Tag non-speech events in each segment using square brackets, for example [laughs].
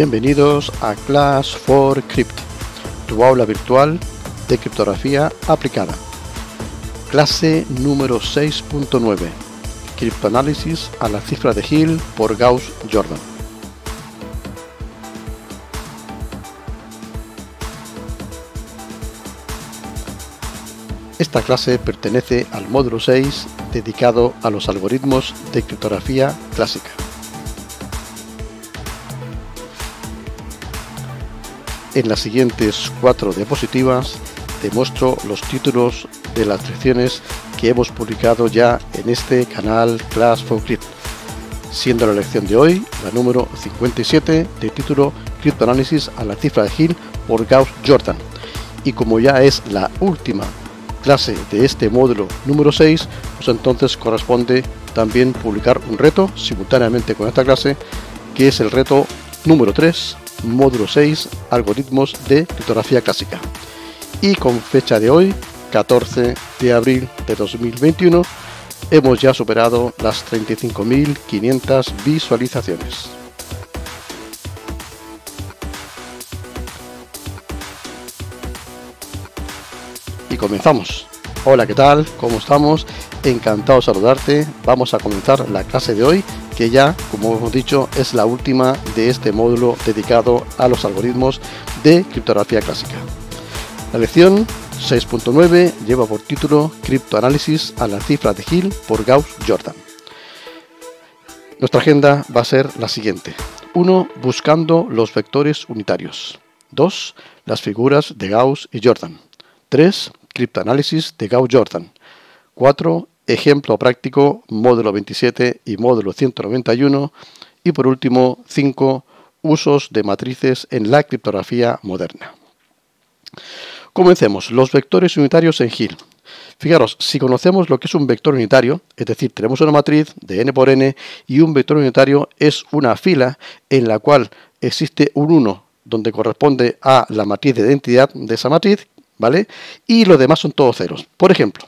Bienvenidos a Class 4 Crypt, tu aula virtual de criptografía aplicada. Clase número 6.9, criptoanálisis a la cifra de Hill por Gauss Jordan. Esta clase pertenece al módulo 6 dedicado a los algoritmos de criptografía clásica. En las siguientes cuatro diapositivas te muestro los títulos de las lecciones que hemos publicado ya en este canal Class for Crypt, siendo la lección de hoy la número 57 de título Cryptoanálisis a la cifra de Hill por Gauss Jordan. Y como ya es la última clase de este módulo número 6, pues entonces corresponde también publicar un reto simultáneamente con esta clase, que es el reto Número 3, módulo 6, algoritmos de criptografía clásica. Y con fecha de hoy, 14 de abril de 2021, hemos ya superado las 35.500 visualizaciones. Y comenzamos. Hola, ¿qué tal? ¿Cómo estamos? encantado de saludarte. Vamos a comenzar la clase de hoy, que ya, como hemos dicho, es la última de este módulo dedicado a los algoritmos de criptografía clásica. La lección 6.9 lleva por título Criptoanálisis a las cifras de Hill por Gauss Jordan. Nuestra agenda va a ser la siguiente. 1. Buscando los vectores unitarios. 2. Las figuras de Gauss y Jordan. 3. Criptoanálisis de Gauss-Jordan. 4 ejemplo práctico, módulo 27 y módulo 191, y por último cinco usos de matrices en la criptografía moderna. Comencemos, los vectores unitarios en GIL. Fijaros, si conocemos lo que es un vector unitario, es decir, tenemos una matriz de n por n y un vector unitario es una fila en la cual existe un 1 donde corresponde a la matriz de identidad de esa matriz, ¿vale? Y los demás son todos ceros. Por ejemplo,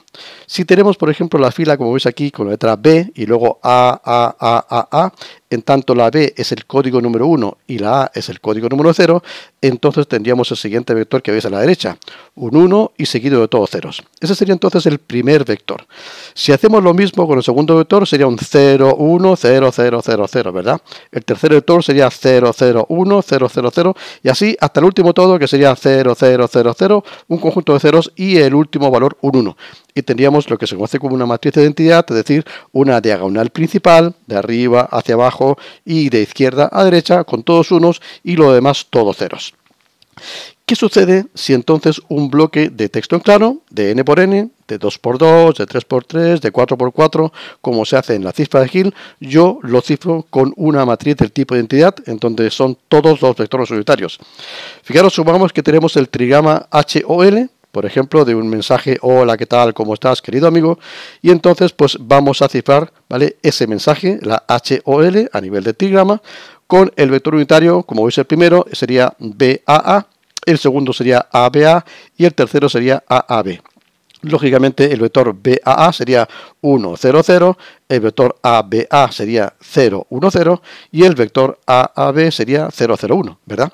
si tenemos, por ejemplo, la fila, como veis aquí, con la letra B y luego A, A, A, A, A, en tanto la B es el código número 1 y la A es el código número 0, entonces tendríamos el siguiente vector que veis a la derecha, un 1 y seguido de todos ceros. Ese sería entonces el primer vector. Si hacemos lo mismo con el segundo vector, sería un 0, 1, 0, 0, 0, 0, ¿verdad? El tercer vector sería 0, 0, 1, 0, 0, 0, y así hasta el último todo, que sería 0, 0, 0, 0, un conjunto de ceros y el último valor un 1 y tendríamos lo que se conoce como una matriz de identidad, es decir, una diagonal principal de arriba hacia abajo y de izquierda a derecha con todos unos y lo demás todos ceros. ¿Qué sucede si entonces un bloque de texto en claro, de n por n, de 2 por 2 de 3 por 3 de 4 por 4 como se hace en la cifra de Hill, yo lo cifro con una matriz del tipo de identidad, en donde son todos los vectores unitarios? Fijaros, supongamos que tenemos el trigrama HOL, por ejemplo, de un mensaje, hola, ¿qué tal? ¿Cómo estás, querido amigo? Y entonces, pues vamos a cifrar, ¿vale? Ese mensaje, la HOL, a nivel de trigrama, con el vector unitario, como veis el primero, sería BAA, el segundo sería ABA y el tercero sería AAB. Lógicamente el vector BAA sería 1, 0, 0, el vector ABA sería 0, 1, 0 y el vector AAB sería 0, 0, 1, ¿verdad?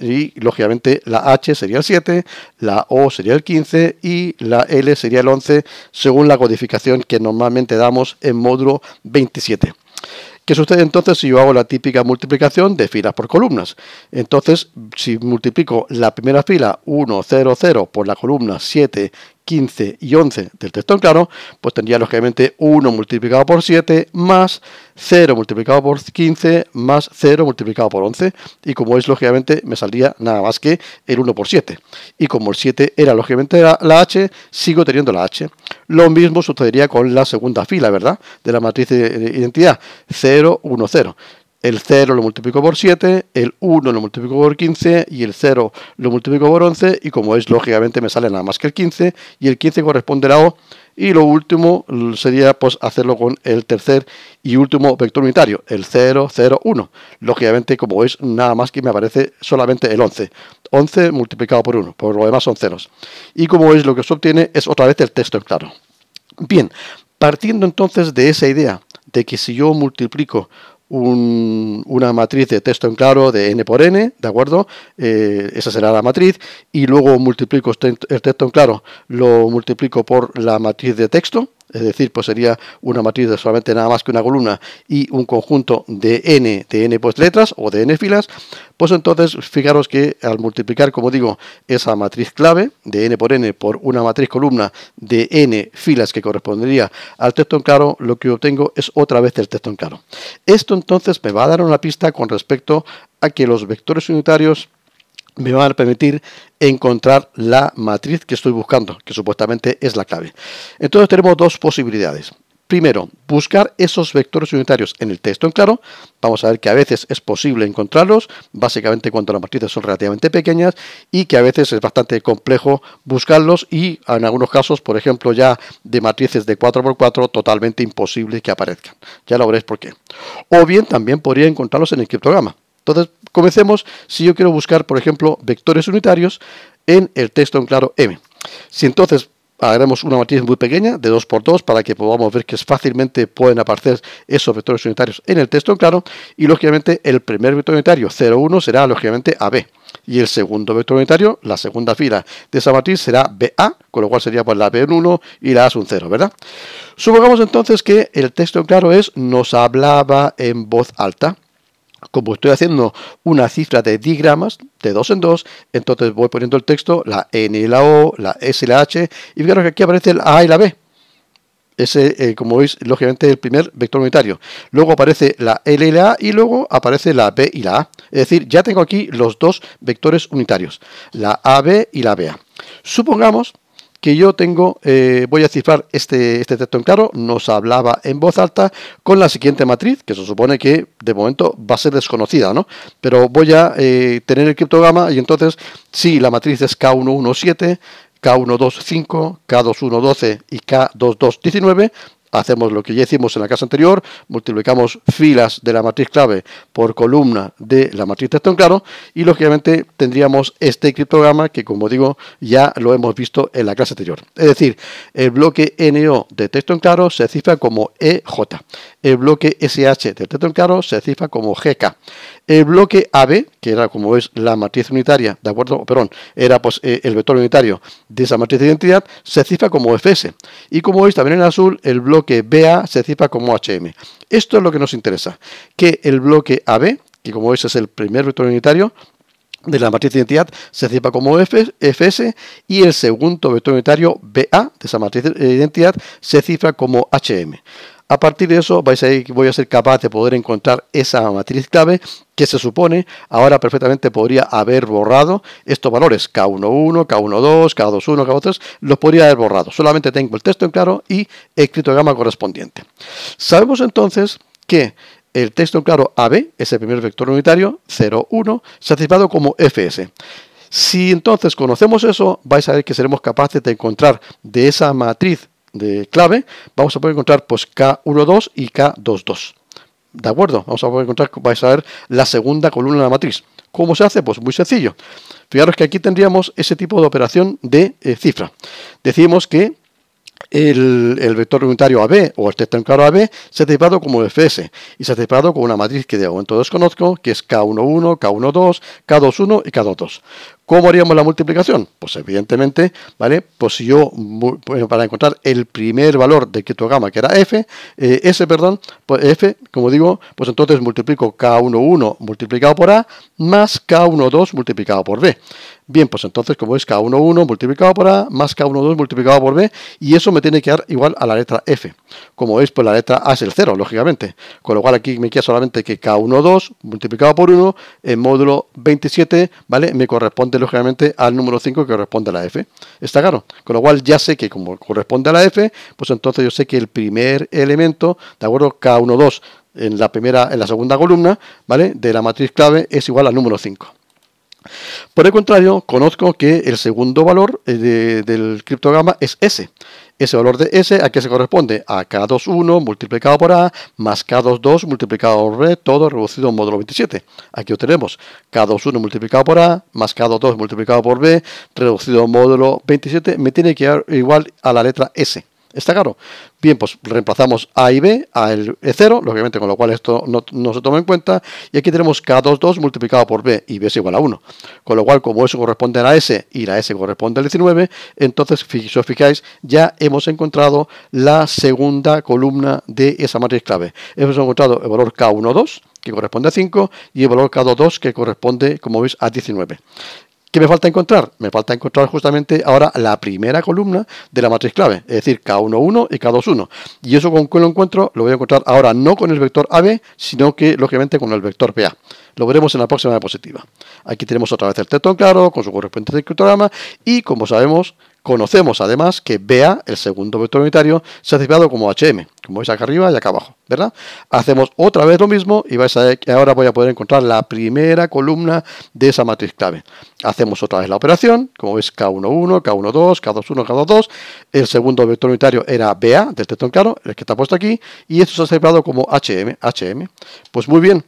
Y lógicamente la H sería el 7, la O sería el 15 y la L sería el 11 según la codificación que normalmente damos en módulo 27. ¿Qué sucede entonces si yo hago la típica multiplicación de filas por columnas? Entonces, si multiplico la primera fila 1, 0, 0 por la columna 7, 15 y 11 del texto en claro, pues tendría lógicamente 1 multiplicado por 7 más 0 multiplicado por 15 más 0 multiplicado por 11. Y como es, lógicamente, me saldría nada más que el 1 por 7. Y como el 7 era, lógicamente, la, la H, sigo teniendo la H. Lo mismo sucedería con la segunda fila, ¿verdad? De la matriz de identidad. 0, 1, 0 el 0 lo multiplico por 7, el 1 lo multiplico por 15 y el 0 lo multiplico por 11 y como es lógicamente me sale nada más que el 15 y el 15 corresponderá a O y lo último mm, sería pues hacerlo con el tercer y último vector unitario, el 0, 0, 1. Lógicamente como es nada más que me aparece solamente el 11. 11 multiplicado por 1, por lo demás son ceros. Y como veis, lo que se obtiene es otra vez el texto en claro. Bien, partiendo entonces de esa idea de que si yo multiplico una matriz de texto en claro de n por n, ¿de acuerdo? Eh, esa será la matriz y luego multiplico este, el texto en claro, lo multiplico por la matriz de texto, es decir, pues sería una matriz de solamente nada más que una columna y un conjunto de n, de n pues letras o de n filas, pues entonces, fijaros que al multiplicar, como digo, esa matriz clave de n por n por una matriz columna de n filas que correspondería al texto en claro, lo que obtengo es otra vez el texto en claro. Esto entonces me va a dar una pista con respecto a que los vectores unitarios me van a permitir encontrar la matriz que estoy buscando, que supuestamente es la clave. Entonces tenemos dos posibilidades. Primero, buscar esos vectores unitarios en el texto en claro. Vamos a ver que a veces es posible encontrarlos, básicamente cuando las matrices son relativamente pequeñas y que a veces es bastante complejo buscarlos y en algunos casos, por ejemplo, ya de matrices de 4x4, totalmente imposible que aparezcan. Ya lo veréis por qué. O bien también podría encontrarlos en el criptograma. Entonces, comencemos si yo quiero buscar, por ejemplo, vectores unitarios en el texto en claro M. Si entonces Hagamos una matriz muy pequeña de 2x2 para que podamos ver que fácilmente pueden aparecer esos vectores unitarios en el texto en claro y lógicamente el primer vector unitario 0,1 será lógicamente AB y el segundo vector unitario, la segunda fila de esa matriz será BA, con lo cual sería pues, la B 1 y la A 10 un 0, ¿verdad? Supongamos entonces que el texto en claro es nos hablaba en voz alta como estoy haciendo una cifra de digramas de dos en dos, entonces voy poniendo el texto, la N y la O, la S y la H, y fijaros que aquí aparece el A y la B. Ese, eh, como veis, lógicamente el primer vector unitario. Luego aparece la L y la A y luego aparece la B y la A. Es decir, ya tengo aquí los dos vectores unitarios, la AB y la BA. Supongamos que yo tengo, eh, voy a cifrar este, este texto en claro, nos hablaba en voz alta con la siguiente matriz, que se supone que de momento va a ser desconocida, ¿no? Pero voy a eh, tener el criptograma y entonces, si sí, la matriz es K117, K125, K2112 y K2219, hacemos lo que ya hicimos en la clase anterior, multiplicamos filas de la matriz clave por columna de la matriz texto en claro y lógicamente tendríamos este criptograma que como digo ya lo hemos visto en la clase anterior. Es decir, el bloque NO de texto en claro se cifra como EJ, el bloque SH de texto en claro se cifra como GK. El bloque AB, que era como veis la matriz unitaria, de acuerdo, perdón, era pues eh, el vector unitario de esa matriz de identidad, se cifra como FS. Y como veis también en azul, el bloque BA se cifra como HM. Esto es lo que nos interesa, que el bloque AB, que como veis es el primer vector unitario, de la matriz de identidad se cifra como FS y el segundo vector unitario BA de esa matriz de identidad se cifra como HM. A partir de eso vais a que voy a ser capaz de poder encontrar esa matriz clave que se supone ahora perfectamente podría haber borrado estos valores K11, K12, K21, K23, los podría haber borrado. Solamente tengo el texto en claro y el criptograma correspondiente. Sabemos entonces que el texto en claro AB es el primer vector unitario 01 satisfado como FS. Si entonces conocemos eso, vais a ver que seremos capaces de encontrar de esa matriz de clave, vamos a poder encontrar pues K12 y K22. ¿De acuerdo? Vamos a poder encontrar, vais a ver la segunda columna de la matriz. ¿Cómo se hace? Pues muy sencillo. Fijaros que aquí tendríamos ese tipo de operación de eh, cifra. Decimos que el, vector unitario AB o el en claro AB se ha separado como FS y se ha separado con una matriz que de momento desconozco, que es K11, K12, K21 y K22. ¿Cómo haríamos la multiplicación? Pues evidentemente, ¿vale? Pues si yo, para encontrar el primer valor de Ketogama que era f, eh, perdón, pues f, como digo, pues entonces multiplico k11 multiplicado por a más k12 multiplicado por b. Bien, pues entonces, como es k11 multiplicado por a más k12 multiplicado por b, y eso me tiene que dar igual a la letra f. Como veis, pues la letra a es el 0, lógicamente. Con lo cual aquí me queda solamente que k12 multiplicado por 1 en módulo 27, ¿vale? Me corresponde lógicamente al número 5 que corresponde a la F. Está claro. Con lo cual ya sé que como corresponde a la F, pues entonces yo sé que el primer elemento, ¿de acuerdo? K1, 2 en la primera, en la segunda columna, ¿vale? De la matriz clave es igual al número 5. Por el contrario, conozco que el segundo valor eh, del criptograma es S. Ese valor de S, ¿a qué se corresponde? A K21 multiplicado por A más K22 multiplicado por B, todo reducido módulo 27. Aquí obtenemos tenemos. K21 multiplicado por A más K22 multiplicado por B, reducido módulo 27, me tiene que dar igual a la letra S. ¿Está claro? Bien, pues reemplazamos A y B a E0, e lógicamente con lo cual esto no, se toma en cuenta, y aquí tenemos K22 multiplicado por B, y B es igual a 1. Con lo cual, como eso corresponde a la S y la S corresponde al 19, entonces, si os fijáis, ya hemos encontrado la segunda columna de esa matriz clave. Hemos encontrado el valor K12, que corresponde a 5, y el valor K22, que corresponde, como veis, a 19. ¿Qué me falta encontrar? Me falta encontrar justamente ahora la primera columna de la matriz clave, es decir, K11 y K21. Y eso con que lo encuentro, lo voy a encontrar ahora no con el vector AB, sino que lógicamente con el vector BA. Lo veremos en la próxima diapositiva. Aquí tenemos otra vez el tetón claro con su correspondiente criptograma, y como sabemos, Conocemos además que BA, el segundo vector unitario, se ha cerrado como HM, como veis acá arriba y acá abajo, ¿verdad? Hacemos otra vez lo mismo y vais a ver que ahora voy a poder encontrar la primera columna de esa matriz clave. Hacemos otra vez la operación, como veis K11, K12, K21, K22, el segundo vector unitario era BA, texto en claro, el que está puesto aquí, y esto se ha separado como HM, HM. Pues muy bien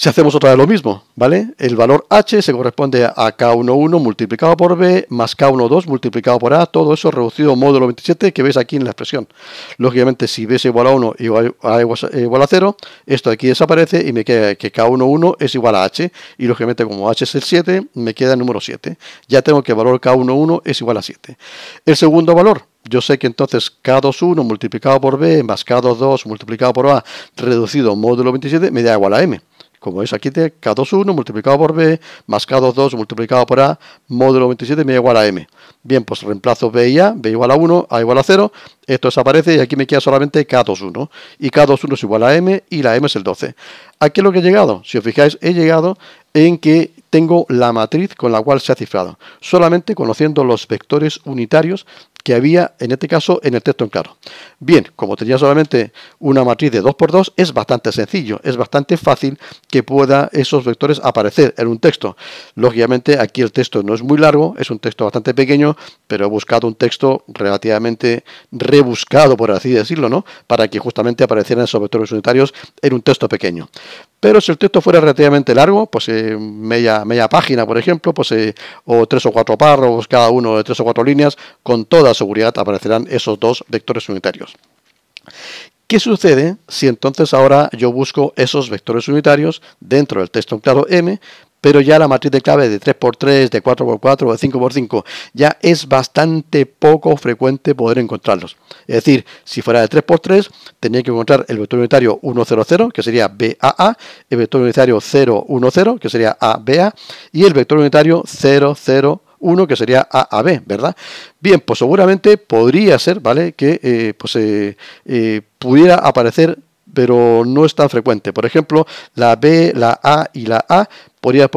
si hacemos otra vez lo mismo, ¿vale? El valor h se corresponde a k11 multiplicado por b más k12 multiplicado por a, todo eso reducido módulo 27 que veis aquí en la expresión. Lógicamente, si b es igual a 1 y a, igual a 0, esto aquí desaparece y me queda que k11 es igual a h, y lógicamente como h es el 7, me queda el número 7. Ya tengo que el valor k11 es igual a 7. El segundo valor, yo sé que entonces K21 multiplicado por B más K22 multiplicado por A reducido módulo 27 me da igual a M como es aquí de K21 multiplicado por B, más K22 multiplicado por A, módulo 27 me igual a M. Bien, pues reemplazo B y A, B igual a 1, A igual a 0, esto desaparece y aquí me queda solamente K21. Y K21 es igual a M y la M es el 12. Aquí es lo que he llegado, si os fijáis, he llegado en que tengo la matriz con la cual se ha cifrado, solamente conociendo los vectores unitarios que había en este caso en el texto en claro. Bien, como tenía solamente una matriz de 2x2, es bastante sencillo, es bastante fácil que pueda esos vectores aparecer en un texto. Lógicamente aquí el texto no es muy largo, es un texto bastante pequeño, pero he buscado un texto relativamente rebuscado, por así decirlo, ¿no? para que justamente aparecieran esos vectores unitarios en un texto pequeño. Pero si el texto fuera relativamente largo, pues eh, media, media página, por ejemplo, pues, eh, o tres o cuatro párrafos, cada uno de tres o cuatro líneas, con toda seguridad aparecerán esos dos vectores unitarios. ¿Qué sucede si entonces ahora yo busco esos vectores unitarios dentro del texto claro M, pero ya la matriz de clave de 3x3, de 4x4 o de 5x5 ya es bastante poco frecuente poder encontrarlos. Es decir, si fuera de 3x3, tenía que encontrar el vector unitario 1, 0, 0, que sería BAA, el vector unitario 0, 1, 0, que sería ABA, y el vector unitario 0, 0, 1, que sería AAB, ¿verdad? Bien, pues seguramente podría ser, ¿vale? Que eh, pues, eh, eh, pudiera aparecer pero no es tan frecuente. Por ejemplo, la B, la A y la A podría,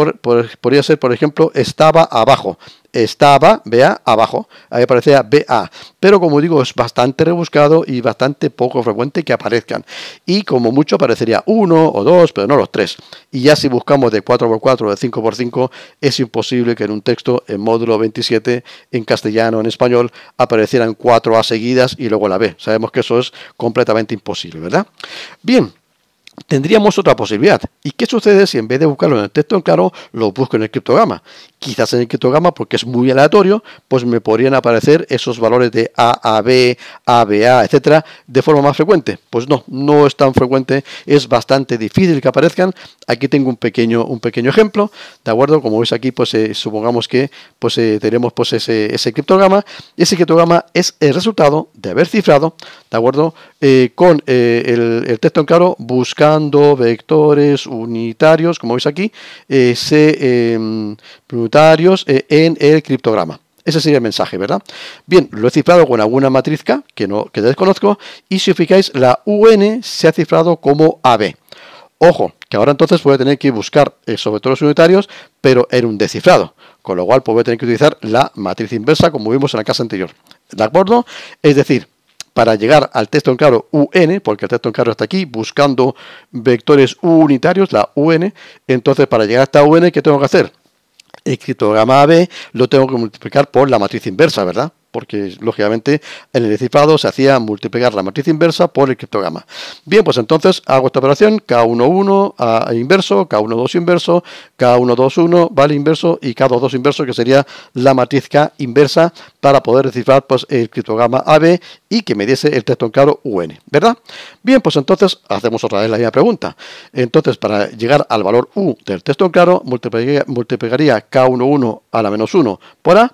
ser, por ejemplo, estaba abajo estaba, vea, abajo, ahí aparecía BA, pero como digo, es bastante rebuscado y bastante poco frecuente que aparezcan, y como mucho aparecería uno o dos, pero no los tres, y ya si buscamos de 4x4 o de 5x5, es imposible que en un texto en módulo 27, en castellano, en español, aparecieran cuatro A seguidas y luego la B, sabemos que eso es completamente imposible, ¿verdad? Bien, tendríamos otra posibilidad. ¿Y qué sucede si en vez de buscarlo en el texto en claro, lo busco en el criptograma? quizás en el criptograma, porque es muy aleatorio, pues me podrían aparecer esos valores de A a B, A, B, A, etcétera, de forma más frecuente. Pues no, no es tan frecuente, es bastante difícil que aparezcan. Aquí tengo un pequeño, un pequeño ejemplo, ¿de acuerdo? Como veis aquí, pues eh, supongamos que pues, eh, tenemos pues, ese, ese criptograma. Ese criptograma es el resultado de haber cifrado, ¿de acuerdo? Eh, con el, el, texto en claro, buscando vectores unitarios, como veis aquí, se em, unitarios eh, en el criptograma. Ese sería el mensaje, ¿verdad? Bien, lo he cifrado con alguna matriz K que, no, que desconozco y si os fijáis la UN se ha cifrado como AB. Ojo, que ahora entonces voy a tener que buscar eh, sobre todo los unitarios, pero en un descifrado, con lo cual voy a tener que utilizar la matriz inversa como vimos en la casa anterior. ¿De acuerdo? Es decir, para llegar al texto en claro UN, porque el texto en claro está aquí, buscando vectores unitarios, la UN, entonces para llegar a esta UN, ¿qué tengo que hacer? el gamma AB lo tengo que multiplicar por la matriz inversa, ¿verdad? porque lógicamente en el descifrado se hacía multiplicar la matriz inversa por el criptograma. Bien, pues entonces hago esta operación, K11 a inverso, K12 inverso, K121 vale inverso y K22 inverso, que sería la matriz K inversa para poder descifrar pues, el criptograma AB y que me diese el texto en claro UN, ¿verdad? Bien, pues entonces hacemos otra vez la misma pregunta. Entonces, para llegar al valor U del texto en claro, multiplicaría, multiplicaría K11 a la menos 1 por A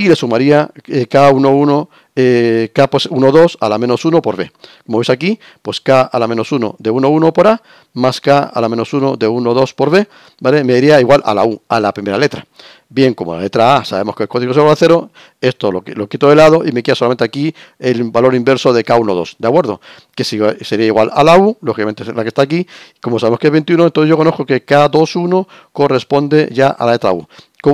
y le sumaría K11, eh, K12 eh, pues a la menos 1 por B. Como veis aquí, pues K a la menos 1 de 1, 1 por A, más K a la menos 1 de 1, 2 por B, ¿vale? Me iría igual a la U, a la primera letra. Bien, como la letra A sabemos que el código es igual a 0, esto lo, lo quito de lado y me queda solamente aquí el valor inverso de K12, ¿de acuerdo? Que sería igual a la U, lógicamente es la que está aquí. Como sabemos que es 21, entonces yo conozco que K21 corresponde ya a la letra U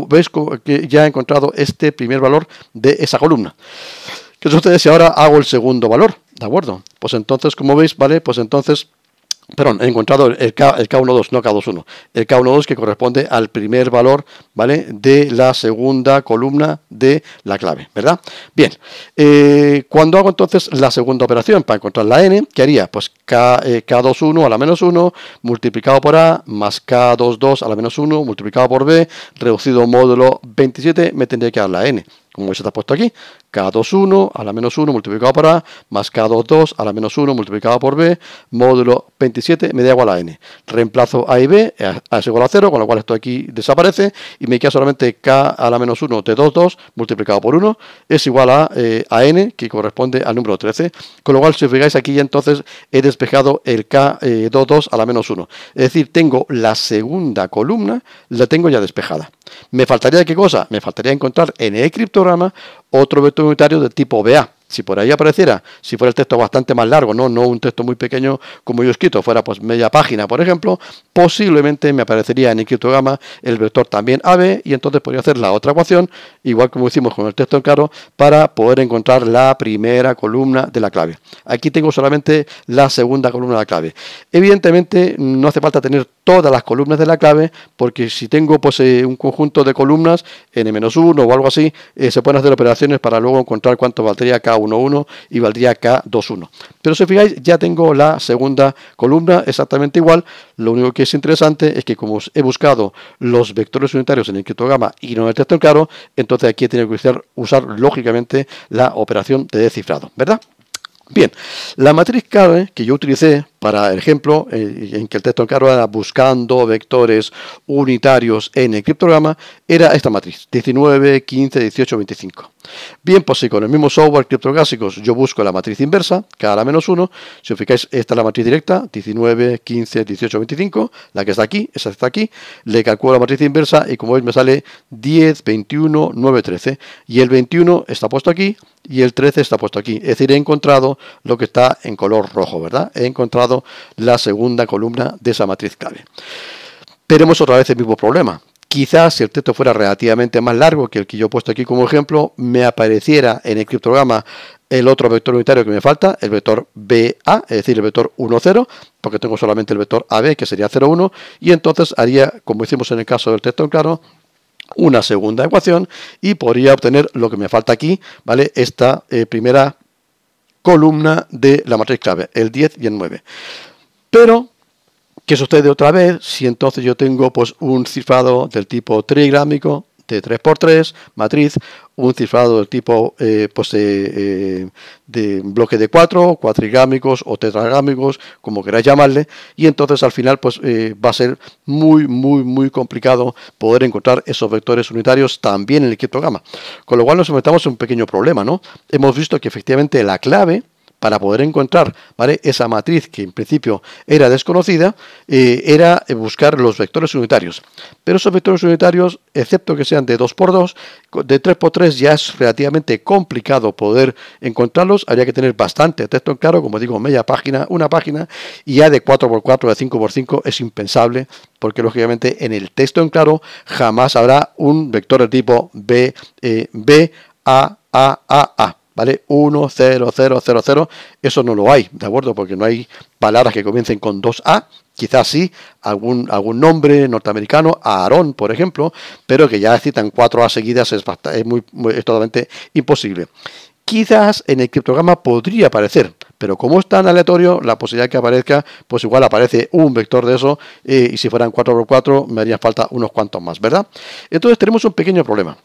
veis que ya he encontrado este primer valor de esa columna. ¿Qué sucede si ahora hago el segundo valor? ¿De acuerdo? Pues entonces, como veis, ¿vale? Pues entonces perdón, he encontrado el, K, 12 no K21, el K12 que corresponde al primer valor, ¿vale? De la segunda columna de la clave, ¿verdad? Bien, eh, cuando hago entonces la segunda operación para encontrar la N, ¿qué haría? Pues K, eh, K21 a la menos 1 multiplicado por A más K22 a la menos 1 multiplicado por B reducido módulo 27 me tendría que dar la N como se está puesto aquí, K21 a la menos 1 multiplicado por A, más K22 a la menos 1 multiplicado por B, módulo 27 me da igual a N. Reemplazo A y B, A es igual a 0, con lo cual esto aquí desaparece, y me queda solamente K a la menos 1 T22 multiplicado por 1, es igual eh, a, N, que corresponde al número 13, con lo cual si os fijáis aquí entonces he despejado el K22 eh, a la menos 1. Es decir, tengo la segunda columna, la tengo ya despejada. ¿Me faltaría qué cosa? Me faltaría encontrar en el criptograma otro vector unitario del tipo BA. Si por ahí apareciera, si fuera el texto bastante más largo, no, no un texto muy pequeño como yo he escrito, fuera pues media página, por ejemplo, posiblemente me aparecería en el criptograma el vector también AB y entonces podría hacer la otra ecuación, igual como hicimos con el texto en claro, para poder encontrar la primera columna de la clave. Aquí tengo solamente la segunda columna de la clave. Evidentemente no hace falta tener todas las columnas de la clave, porque si tengo pues, eh, un conjunto de columnas, n-1 o algo así, eh, se pueden hacer operaciones para luego encontrar cuánto valdría K11 y valdría K21. Pero si fijáis, ya tengo la segunda columna exactamente igual. Lo único que es interesante es que como he buscado los vectores unitarios en el criptograma y no en el texto claro, entonces aquí he tenido que usar, usar lógicamente la operación de descifrado, ¿verdad? Bien, la matriz clave que yo utilicé para el ejemplo, eh, en que el texto en cargo era buscando vectores unitarios en el criptograma, era esta matriz, 19, 15, 18, 25. Bien, pues si con el mismo software criptográficos yo busco la matriz inversa, cada menos 1, si os fijáis, esta es la matriz directa, 19, 15, 18, 25, la que está aquí, esa está aquí, le calculo la matriz inversa y como veis me sale 10, 21, 9, 13. Y el 21 está puesto aquí y el 13 está puesto aquí. Es decir, he encontrado lo que está en color rojo, ¿verdad? He encontrado la segunda columna de esa matriz clave. Tenemos otra vez el mismo problema. Quizás si el texto fuera relativamente más largo que el que yo he puesto aquí como ejemplo, me apareciera en el criptograma el otro vector unitario que me falta, el vector BA, es decir, el vector 1, 0, porque tengo solamente el vector AB, que sería 0, 1, y entonces haría, como hicimos en el caso del texto claro, una segunda ecuación y podría obtener lo que me falta aquí, ¿vale? Esta eh, primera columna de la matriz clave, el 10 y el 9. Pero, ¿qué sucede otra vez si entonces yo tengo pues, un cifrado del tipo trigrámico de 3x3, matriz, un cifrado del tipo eh, pues de, eh, bloque de 4, cuatrigámicos o tetragámicos, como queráis llamarle, y entonces al final pues eh, va a ser muy, muy, muy complicado poder encontrar esos vectores unitarios también en el criptograma. Con lo cual nos enfrentamos a un pequeño problema, ¿no? Hemos visto que efectivamente la clave para poder encontrar esa matriz que en principio era desconocida, eh, era eh, buscar los vectores unitarios. Pero esos vectores unitarios, excepto que sean de 2x2, de 3x3 ya es relativamente complicado poder encontrarlos, habría que tener bastante texto en claro, como digo, media página, una página, y ya de 4x4, de 5x5 es impensable, porque lógicamente en el texto en claro jamás habrá un vector de tipo B, eh, B, A, A, A, A. ¿vale? 1, 0, 0, 0, 0, eso no lo hay, ¿de acuerdo? Porque no hay palabras que comiencen con 2A, quizás sí, algún, algún nombre norteamericano, Aarón, por ejemplo, pero que ya citan 4A seguidas es, muy, totalmente imposible. Quizás en el criptograma podría aparecer, pero como es tan aleatorio, la posibilidad que aparezca, pues igual aparece un vector de eso, eh, y si fueran 4x4 me harían falta unos cuantos más, ¿verdad? Entonces tenemos un pequeño problema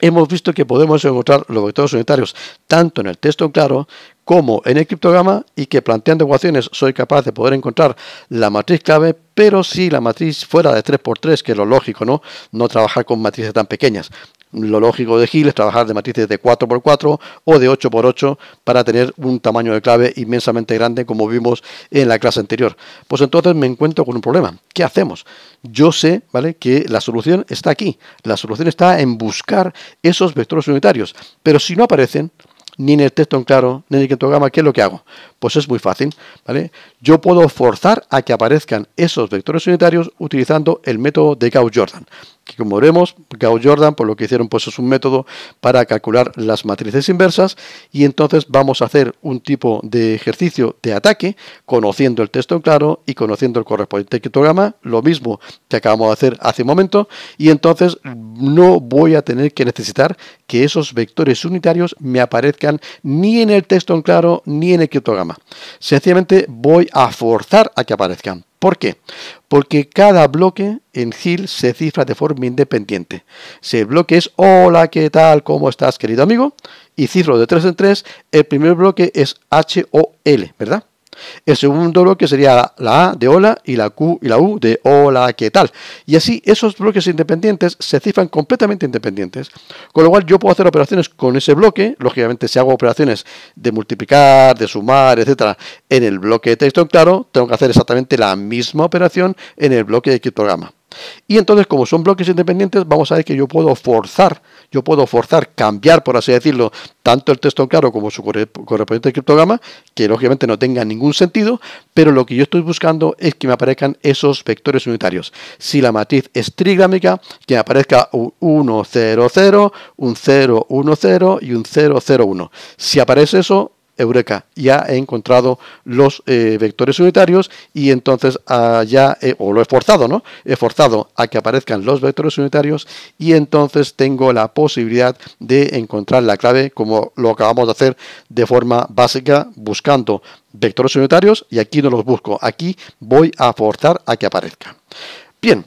hemos visto que podemos encontrar los vectores unitarios tanto en el texto claro como en el criptograma y que planteando ecuaciones soy capaz de poder encontrar la matriz clave, pero si la matriz fuera de 3x3, que es lo lógico, ¿no? No trabajar con matrices tan pequeñas. Lo lógico de Gil es trabajar de matrices de 4x4 o de 8x8 para tener un tamaño de clave inmensamente grande como vimos en la clase anterior. Pues entonces me encuentro con un problema. ¿Qué hacemos? Yo sé, ¿vale? Que la solución está aquí. La solución está en buscar esos vectores unitarios. Pero si no aparecen, ni en el texto en claro, ni en el criptograma, ¿qué es lo que hago? Pues es muy fácil, ¿vale? Yo puedo forzar a que aparezcan esos vectores unitarios utilizando el método de Gauss-Jordan como veremos, Gauss Jordan, por lo que hicieron, pues es un método para calcular las matrices inversas y entonces vamos a hacer un tipo de ejercicio de ataque conociendo el texto en claro y conociendo el correspondiente criptograma, lo mismo que acabamos de hacer hace un momento y entonces no voy a tener que necesitar que esos vectores unitarios me aparezcan ni en el texto en claro ni en el criptograma. Sencillamente voy a forzar a que aparezcan. ¿Por qué? Porque cada bloque en GIL se cifra de forma independiente. Si el bloque es hola, ¿qué tal? ¿Cómo estás, querido amigo? Y cifro de 3 en 3, el primer bloque es HOL, ¿verdad? El segundo bloque sería la A de hola y la Q y la U de hola, ¿qué tal? Y así esos bloques independientes se cifran completamente independientes. Con lo cual yo puedo hacer operaciones con ese bloque. Lógicamente, si hago operaciones de multiplicar, de sumar, etcétera, en el bloque de texto claro, tengo que hacer exactamente la misma operación en el bloque de criptograma. Y entonces, como son bloques independientes, vamos a ver que yo puedo forzar, yo puedo forzar, cambiar, por así decirlo, tanto el texto claro como su correspondiente criptograma, que lógicamente no tenga ningún sentido, pero lo que yo estoy buscando es que me aparezcan esos vectores unitarios. Si la matriz es trigámica, que me aparezca un 1, 0, 0, un 0, 1, 0 y un 0, 0, 1. Si aparece eso, eureka, ya he encontrado los eh, vectores unitarios y entonces ah, ya, o lo he forzado, ¿no? He forzado a que aparezcan los vectores unitarios y entonces tengo la posibilidad de encontrar la clave como lo acabamos de hacer de forma básica buscando vectores unitarios y aquí no los busco, aquí voy a forzar a que aparezcan. Bien,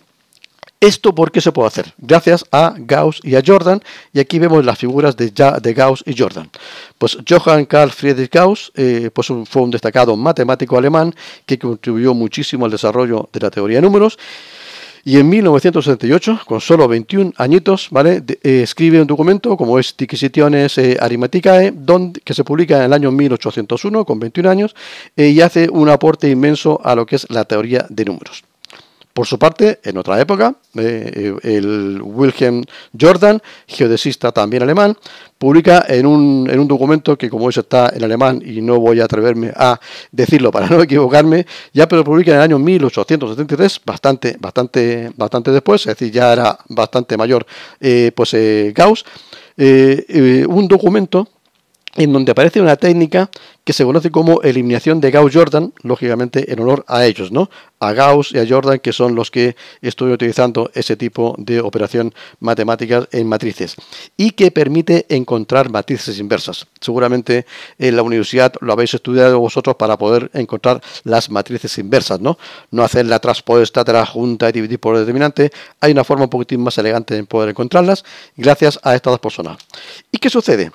¿Esto por qué se puede hacer? Gracias a Gauss y a Jordan. Y aquí vemos las figuras de, de Gauss y Jordan. Pues Johann Carl Friedrich Gauss eh, pues fue un destacado matemático alemán que contribuyó muchísimo al desarrollo de la teoría de números. Y en 1968, con solo 21 añitos, ¿vale? Eh, escribe un documento como es Dichisitiones eh, donde, que se publica en el año 1801, con 21 años, eh, y hace un aporte inmenso a lo que es la teoría de números. Por su parte, en otra época, eh, eh, el Wilhelm Jordan, geodesista también alemán, publica en un, en un, documento que como eso está en alemán y no voy a atreverme a decirlo para [laughs] no equivocarme, ya pero publica en el año 1873, bastante, bastante, bastante después, es decir, ya era bastante mayor eh, pues, Gauss, un documento en donde aparece una técnica que se conoce como eliminación de Gauss-Jordan, lógicamente en honor a ellos, ¿no? A Gauss y a Jordan, que son los que estuvieron utilizando ese tipo de operación matemática en matrices, y que permite encontrar matrices inversas. Seguramente en la universidad lo habéis estudiado vosotros para poder encontrar las matrices inversas, ¿no? No hacer la transpuesta de la junta y dividir por el determinante. Hay una forma un poquitín más elegante de poder encontrarlas, gracias a estas dos personas. ¿Y qué sucede?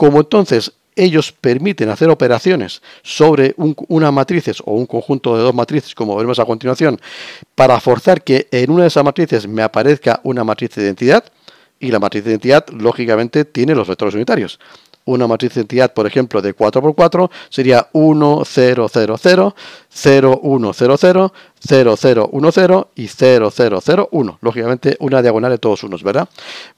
Como entonces ellos permiten hacer operaciones sobre un, una matrices o un conjunto de dos matrices, como veremos a continuación, para forzar que en una de esas matrices me aparezca una matriz de identidad, y la matriz de identidad, lógicamente, tiene los vectores unitarios. Una matriz de identidad, por ejemplo, de 4x4 sería 1, 0, 0, 0, 0, 1, 0, 0, 0, 0, 1, 0 y 0, 0, 0, 1. Lógicamente, una diagonal de todos unos, ¿verdad?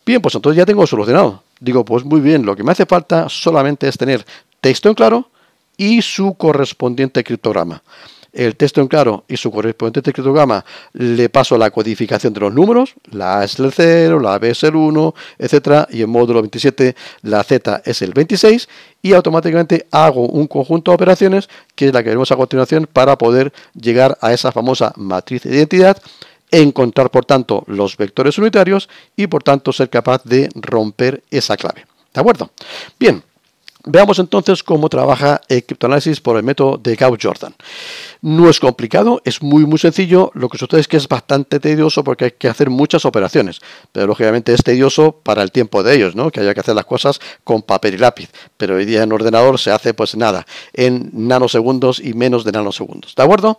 Bien, pues entonces ya tengo solucionado Digo, pues muy bien, lo que me hace falta solamente es tener texto en claro y su correspondiente criptograma. El texto en claro y su correspondiente criptograma le paso la codificación de los números, la A es el 0, la B es el 1, etc. Y en módulo 27 la Z es el 26 y automáticamente hago un conjunto de operaciones que es la que veremos a continuación para poder llegar a esa famosa matriz de identidad encontrar por tanto los vectores unitarios y por tanto ser capaz de romper esa clave. ¿De acuerdo? Bien. Veamos entonces cómo trabaja el criptoanálisis por el método de Gauss-Jordan. No es complicado, es muy muy sencillo, lo que sucede es que es bastante tedioso porque hay que hacer muchas operaciones, pero lógicamente es tedioso para el tiempo de ellos, ¿no? que haya que hacer las cosas con papel y lápiz, pero hoy día en ordenador se hace pues nada, en nanosegundos y menos de nanosegundos, ¿de acuerdo?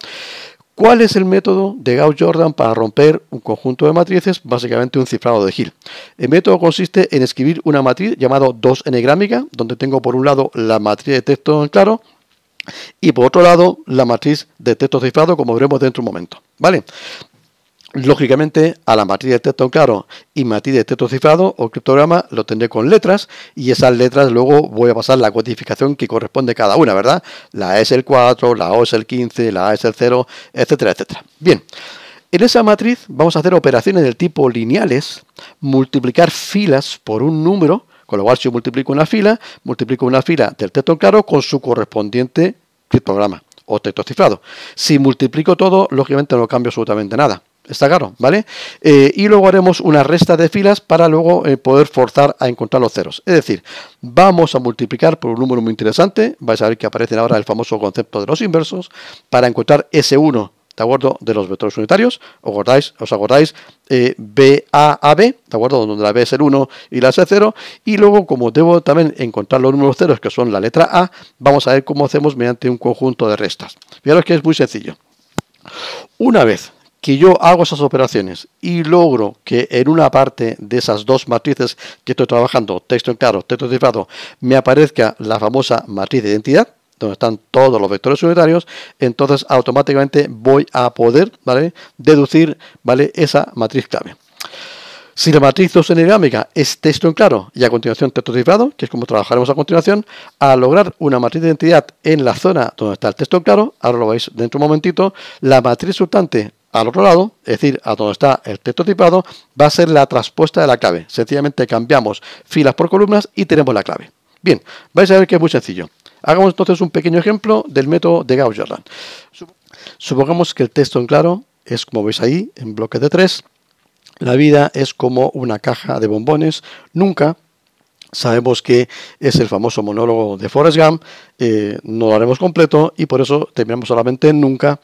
¿Cuál es el método de Gauss-Jordan para romper un conjunto de matrices, básicamente un cifrado de Hill? El método consiste en escribir una matriz llamada 2N-grámica, donde tengo por un lado la matriz de texto en claro y por otro lado la matriz de texto cifrado, como veremos dentro de un momento. ¿Vale? Lógicamente, a la matriz de texto claro y matriz de texto cifrado o criptograma lo tendré con letras y esas letras luego voy a pasar la codificación que corresponde a cada una, ¿verdad? La A es el 4, la O es el 15, la A es el 0, etcétera, etcétera. Bien, en esa matriz vamos a hacer operaciones del tipo lineales, multiplicar filas por un número, con lo cual si yo multiplico una fila, multiplico una fila del texto claro con su correspondiente criptograma o texto cifrado. Si multiplico todo, lógicamente no cambio absolutamente nada. Está claro, ¿vale? Eh, y luego haremos una resta de filas para luego eh, poder forzar a encontrar los ceros. Es decir, vamos a multiplicar por un número muy interesante. Vais a ver que aparecen ahora el famoso concepto de los inversos para encontrar ese 1 ¿de acuerdo? De los vectores unitarios, os acordáis, os eh, B, A, A, B, ¿de acuerdo? Donde la B es el 1 y la C es 0. Y luego, como debo también encontrar los números ceros, que son la letra A, vamos a ver cómo hacemos mediante un conjunto de restas. Fijaros que es muy sencillo. Una vez que yo hago esas operaciones y logro que en una parte de esas dos matrices que estoy trabajando, texto en claro, texto cifrado, me aparezca la famosa matriz de identidad, donde están todos los vectores unitarios, entonces automáticamente voy a poder deducir ¿vale? esa matriz clave. Si la matriz 2 dinámica es texto en claro y a continuación texto cifrado, que es como trabajaremos a continuación, a lograr una matriz de identidad en la zona donde está el texto en claro, ahora lo veis dentro de un momentito, la matriz resultante al otro lado, es decir, a donde está el texto tipado, va a ser la traspuesta de la clave. Sencillamente cambiamos filas por columnas y tenemos la clave. Bien, vais a ver que es muy sencillo. Hagamos entonces un pequeño ejemplo del método de Gauss-Jordan. Supongamos que el texto en claro es como veis ahí, en bloques de tres. La vida es como una caja de bombones. Nunca Sabemos que es el famoso monólogo de Forrest Gump, eh, no lo haremos completo y por eso terminamos solamente en nunca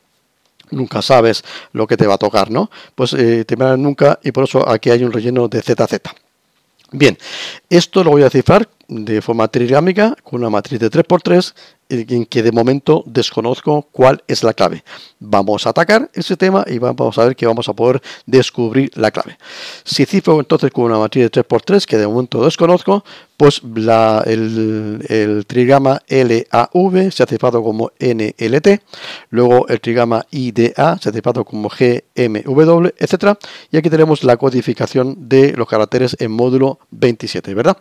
nunca sabes lo que te va a tocar, ¿no? Pues eh, te nunca y por eso aquí hay un relleno de ZZ. Bien, esto lo voy a cifrar de forma trigámica con una matriz de 3x3 en que de momento desconozco cuál es la clave. Vamos a atacar ese tema y vamos a ver que vamos a poder descubrir la clave. Si cifro entonces con una matriz de 3x3 que de momento desconozco, pues la, el, el, trigama LAV se ha cifrado como NLT, luego el trigama IDA se ha cifrado como GMW, etcétera Y aquí tenemos la codificación de los caracteres en módulo 27, ¿verdad?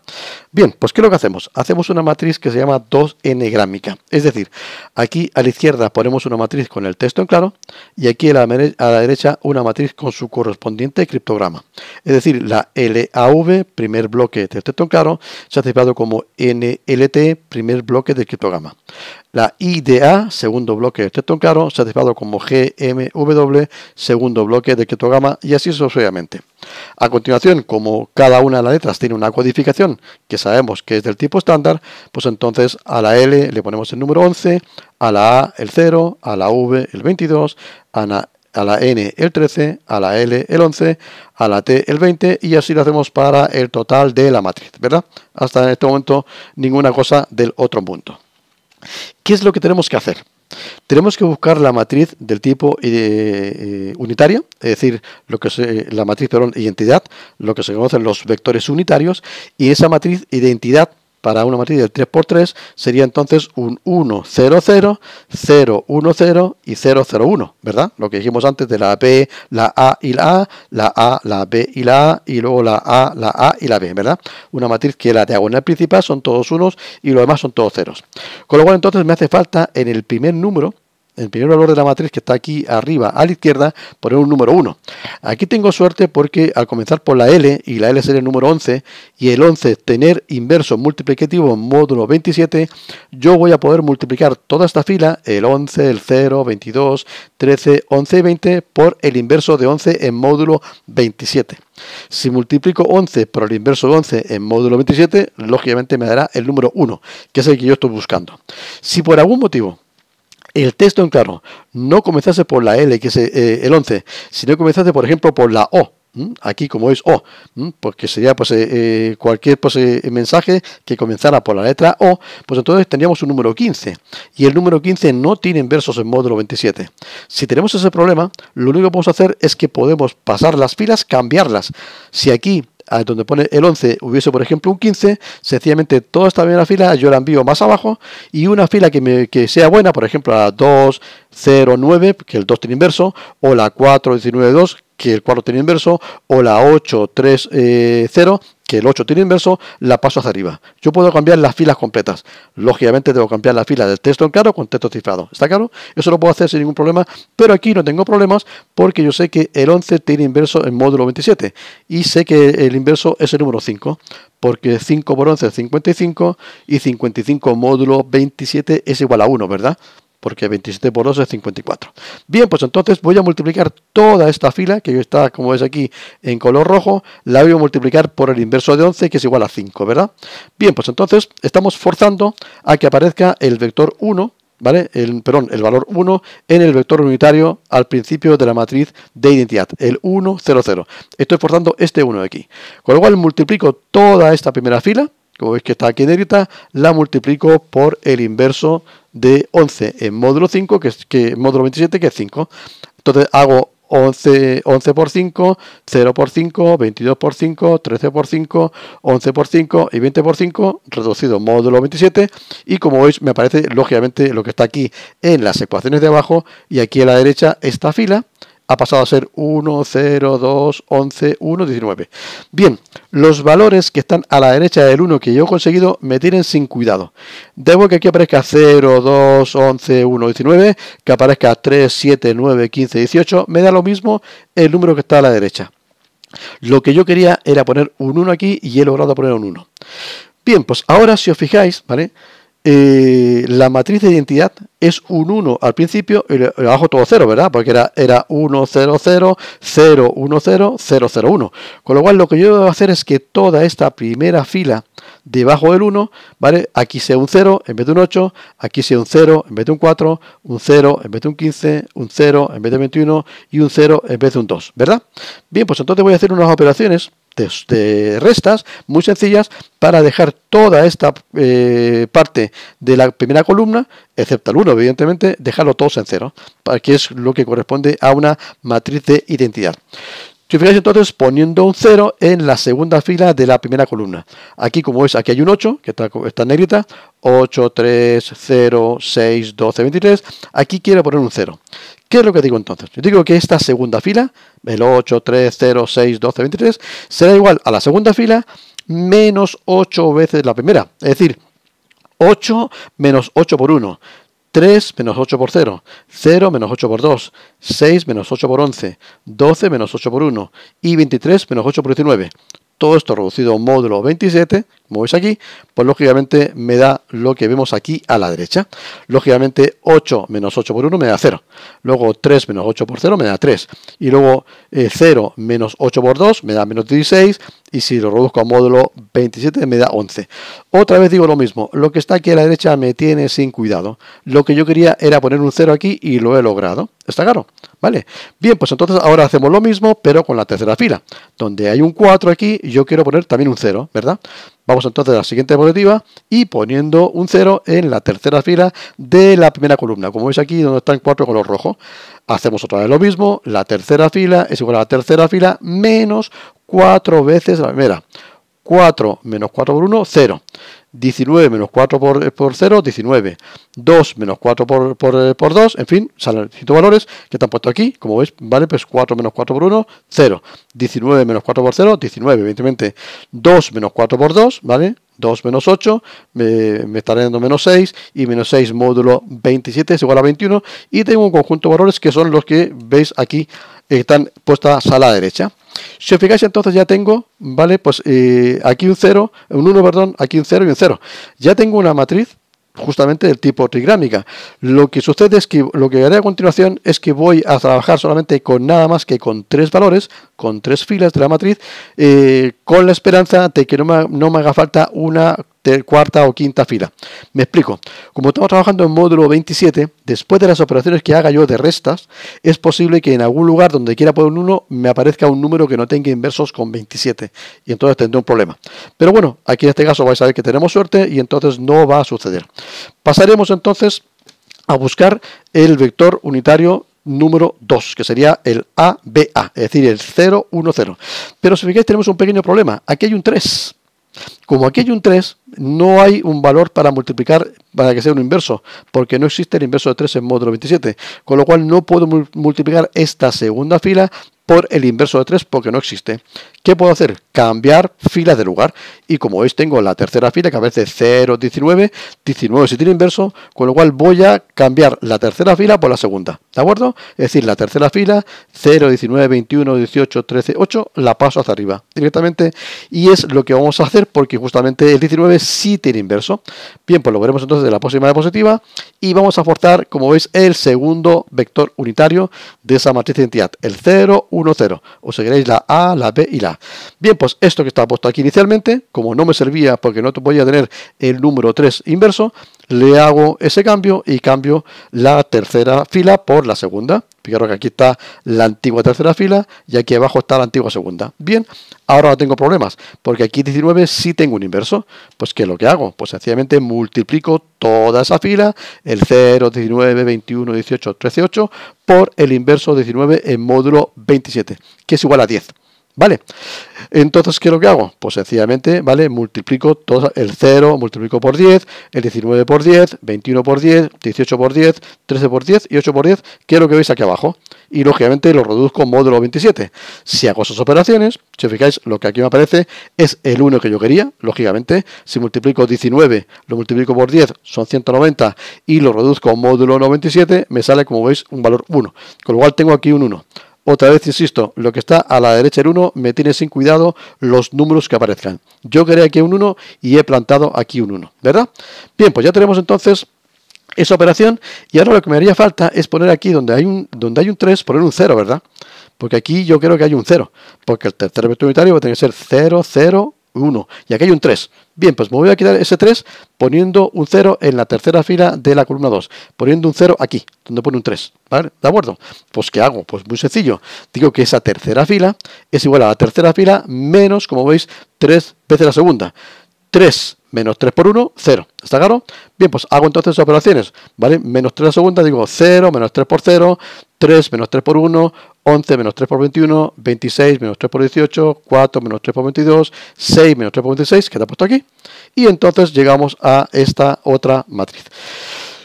Bien, pues ¿Qué es lo que hacemos? Hacemos una matriz que se llama 2n grámica. Es decir, aquí a la izquierda ponemos una matriz con el texto en claro y aquí a la, derecha una matriz con su correspondiente criptograma. Es decir, la LAV, primer bloque del texto en claro, se ha cifrado como NLT, primer bloque del criptograma. La IDA, segundo bloque de ha certificado como GMW, segundo bloque de criptograma, y así sucesivamente. A continuación, como cada una de las letras tiene una codificación que sabemos que es del tipo estándar, pues entonces a la L le ponemos el número 11, a la A el 0, a la V el 22, a la a la N el 13, a la L el 11, a la T el 20 y así lo hacemos para el total de la matriz, ¿verdad? Hasta en este momento ninguna cosa del otro punto. ¿Qué es lo que tenemos que hacer? Tenemos que buscar la matriz del tipo eh, eh, unitario unitaria, es decir, lo que es la matriz perdón, identidad, lo que se conocen los vectores unitarios, y esa matriz identidad para una matriz del 3x3 sería entonces un 1, 0, 0, 0, 1, 0 y 0, 0, 1, ¿verdad? Lo que dijimos antes de la B, la A y la A, la A, la B y la A, y luego la A, la A y la B, ¿verdad? Una matriz que la diagonal principal son todos unos y los demás son todos ceros. Con lo cual entonces me hace falta en el primer número el primer valor de la matriz que está aquí arriba a la izquierda, poner un número 1. Aquí tengo suerte porque al comenzar por la L, y la L sería el número 11, y el 11 tener inverso multiplicativo en módulo 27, yo voy a poder multiplicar toda esta fila, el 11, el 0, 22, 13, 11 y 20, por el inverso de 11 en módulo 27. Si multiplico 11 por el inverso de 11 en módulo 27, lógicamente me dará el número 1, que es el que yo estoy buscando. Si por algún motivo el texto en claro no comenzase por la L, que es eh, eh, el 11, sino comenzase, por ejemplo, por la O, aquí como es O, porque sería pues, eh, cualquier pues, mensaje que comenzara por la letra O, pues entonces tendríamos un número 15 y el número 15 no tiene versos en módulo 27. Si tenemos ese problema, lo único que podemos hacer es que podemos pasar las filas, cambiarlas. Si aquí donde pone el 11 hubiese, por ejemplo, un 15, sencillamente toda esta primera fila yo la envío más abajo y una fila que, me, que sea buena, por ejemplo, la 2, 0, 9, que el 2 tiene inverso, o la 4, 19, 2, que el 4 tiene inverso, o la 8, 3, 0, que el 8 tiene inverso, la paso hacia arriba. Yo puedo cambiar las filas completas. Lógicamente tengo que cambiar la fila del texto en claro con texto cifrado. ¿Está claro? Eso lo puedo hacer sin ningún problema, pero aquí no tengo problemas porque yo sé que el 11 tiene inverso en módulo 27 y sé que el inverso es el número 5, porque 5 por 11 es 55 y 55 módulo 27 es igual a 1, ¿verdad? porque 27 por 2 es 54. Bien, pues entonces voy a multiplicar toda esta fila, que yo está, como veis aquí, en color rojo, la voy a multiplicar por el inverso de 11, que es igual a 5, ¿verdad? Bien, pues entonces estamos forzando a que aparezca el vector 1, ¿vale? El, perdón, el valor 1 en el vector unitario al principio de la matriz de identidad, el 1, 0, 0. Estoy forzando este 1 aquí. Con lo cual multiplico toda esta primera fila, como veis que está aquí en negrita, la multiplico por el inverso de de 11 en módulo 5, que es que, módulo 27, que es 5. Entonces hago 11, 11 por 5, 0 por 5, 22 por 5, 13 por 5, 11 por 5 y 20 por 5, reducido módulo 27. Y como veis, me aparece lógicamente lo que está aquí en las ecuaciones de abajo y aquí a la derecha esta fila ha pasado a ser 1, 0, 2, 11, 1, 19. Bien, los valores que están a la derecha del 1 que yo he conseguido me tienen sin cuidado. Debo que aquí aparezca 0, 2, 11, 1, 19, que aparezca 3, 7, 9, 15, 18. Me da lo mismo el número que está a la derecha. Lo que yo quería era poner un 1 aquí y he logrado poner un 1. Bien, pues ahora si os fijáis, ¿vale? Eh, la matriz de identidad es un 1 al principio y abajo todo 0, ¿verdad? Porque era, era 1, 0, 0, 0, 1, 0, 0, 0, 1. Con lo cual lo que yo debo hacer es que toda esta primera fila debajo del 1, ¿vale? Aquí sea un 0 en vez de un 8, aquí sea un 0 en vez de un 4, un 0 en vez de un 15, un 0 en vez de 21 y un 0 en vez de un 2, ¿verdad? Bien, pues entonces voy a hacer unas operaciones de, restas muy sencillas para dejar toda esta eh, parte de la primera columna, excepto el 1, evidentemente, dejarlo todo en cero, que es lo que corresponde a una matriz de identidad. Si Fijáis entonces poniendo un 0 en la segunda fila de la primera columna. Aquí como es, aquí hay un 8, que está, está en negrita, 8, 3, 0, 6, 12, 23. Aquí quiero poner un 0. ¿Qué es lo que digo entonces? Yo digo que esta segunda fila, el 8, 3, 0, 6, 12, 23, será igual a la segunda fila menos 8 veces la primera. Es decir, 8 menos 8 por 1. 3 menos 8 por 0, 0 menos 8 por 2, 6 menos 8 por 11, 12 menos 8 por 1 y 23 menos 8 por 19 todo esto reducido a un módulo 27, como veis aquí, pues lógicamente me da lo que vemos aquí a la derecha. Lógicamente 8 menos 8 por 1 me da 0, luego 3 menos 8 por 0 me da 3, y luego 0 eh, menos 8 por 2 me da menos 16, y si lo reduzco a módulo 27 me da 11. Otra vez digo lo mismo, lo que está aquí a la derecha me tiene sin cuidado. Lo que yo quería era poner un 0 aquí y lo he logrado. ¿Está claro? ¿Vale? Bien, pues entonces ahora hacemos lo mismo, pero con la tercera fila, donde hay un 4 aquí y yo quiero poner también un 0, ¿verdad? Vamos entonces a la siguiente diapositiva y poniendo un 0 en la tercera fila de la primera columna, como veis aquí donde está en 4 color rojo. Hacemos otra vez lo mismo, la tercera fila es igual a la tercera fila menos 4 veces la primera. 4 menos 4 por 1, 0. 19 menos 4 por, 0, 19. 2 menos 4 por, 2, eh, en fin, salen distintos valores que están puestos aquí. Como veis, vale, pues 4 menos 4 por 1, 0. 19 menos 4 por 0, 19. Evidentemente, 2 menos 4 por 2, ¿vale? 2 menos 8, me, me dando menos 6, y menos 6 módulo 27 es igual a 21, y tengo un conjunto de valores que son los que veis aquí, están puestas a la derecha. Si os fijáis, entonces ya tengo, ¿vale? Pues eh, aquí un 0, un 1, perdón, aquí un 0 y un 0. Ya tengo una matriz justamente del tipo trigrámica. Lo que sucede es que lo que haré a continuación es que voy a trabajar solamente con nada más que con tres valores, con tres filas de la matriz, eh, con la esperanza de que no me, no me haga falta una cuarta o quinta fila. Me explico. Como estamos trabajando en módulo 27, después de las operaciones que haga yo de restas, es posible que en algún lugar donde quiera poner un 1 me aparezca un número que no tenga inversos con 27 y entonces tendré un problema. Pero bueno, aquí en este caso vais a ver que tenemos suerte y entonces no va a suceder. Pasaremos entonces a buscar el vector unitario número 2, que sería el ABA, es decir, el 010. Pero si fijáis, tenemos un pequeño problema. Aquí hay un 3. Como aquí hay un 3, no hay un valor para multiplicar para que sea un inverso, porque no existe el inverso de 3 en módulo 27, con lo cual no puedo multiplicar esta segunda fila por el inverso de 3 porque no existe. ¿Qué puedo hacer? Cambiar filas de lugar. Y como veis, tengo la tercera fila que aparece 0, 19, 19 si tiene inverso, con lo cual voy a cambiar la tercera fila por la segunda. ¿De acuerdo? Es decir, la tercera fila 0, 19, 21, 18, 13, 8, la paso hacia arriba directamente. Y es lo que vamos a hacer porque justamente el 19 sí tiene inverso. Bien, pues lo veremos entonces de la próxima diapositiva. Y vamos a forzar, como veis, el segundo vector unitario de esa matriz de identidad, el 0, 1, 0. O seguiréis la A, la B y la Bien, pues esto que está puesto aquí inicialmente, como no me servía porque no podía tener el número 3 inverso, le hago ese cambio y cambio la tercera fila por la segunda. Fijaros que aquí está la antigua tercera fila y aquí abajo está la antigua segunda. Bien, ahora no tengo problemas porque aquí 19 sí tengo un inverso. Pues ¿qué es lo que hago? Pues sencillamente multiplico toda esa fila, el 0, 19, 21, 18, 13, 8, por el inverso 19 en módulo 27, que es igual a 10. ¿Vale? Entonces, ¿qué es lo que hago? Pues sencillamente, ¿vale? Multiplico todo, el 0, multiplico por 10, el 19 por 10, 21 por 10, 18 por 10, 13 por 10 y 8 por 10, que es lo que veis aquí abajo. Y lógicamente lo reduzco a módulo 27. Si hago esas operaciones, si os fijáis, lo que aquí me aparece es el 1 que yo quería, lógicamente. Si multiplico 19, lo multiplico por 10, son 190, y lo reduzco a módulo 97, me sale, como veis, un valor 1. Con lo cual tengo aquí un 1. Otra vez, insisto, lo que está a la derecha del 1 me tiene sin cuidado los números que aparezcan. Yo quería aquí un 1 y he plantado aquí un 1, ¿verdad? Bien, pues ya tenemos entonces esa operación y ahora lo que me haría falta es poner aquí donde hay un, donde hay un 3, poner un 0, ¿verdad? Porque aquí yo creo que hay un 0, porque el tercer vector unitario va a tener que ser 0, 0, 1 y aquí hay un 3. Bien, pues me voy a quitar ese 3 poniendo un 0 en la tercera fila de la columna 2, poniendo un 0 aquí, donde pone un 3, ¿vale? ¿De acuerdo? Pues ¿qué hago? Pues muy sencillo. Digo que esa tercera fila es igual a la tercera fila menos, como veis, 3 veces la segunda. 3 menos 3 por 1, 0. ¿Está claro? Bien, pues hago entonces operaciones, ¿vale? Menos 3 la segunda, digo 0, menos 3 por 0, 3 menos 3 por 1, 11 menos 3 por 21, 26 menos 3 por 18, 4 menos 3 por 22, 6 menos 3 por 26, que puesto aquí. Y entonces llegamos a esta otra matriz.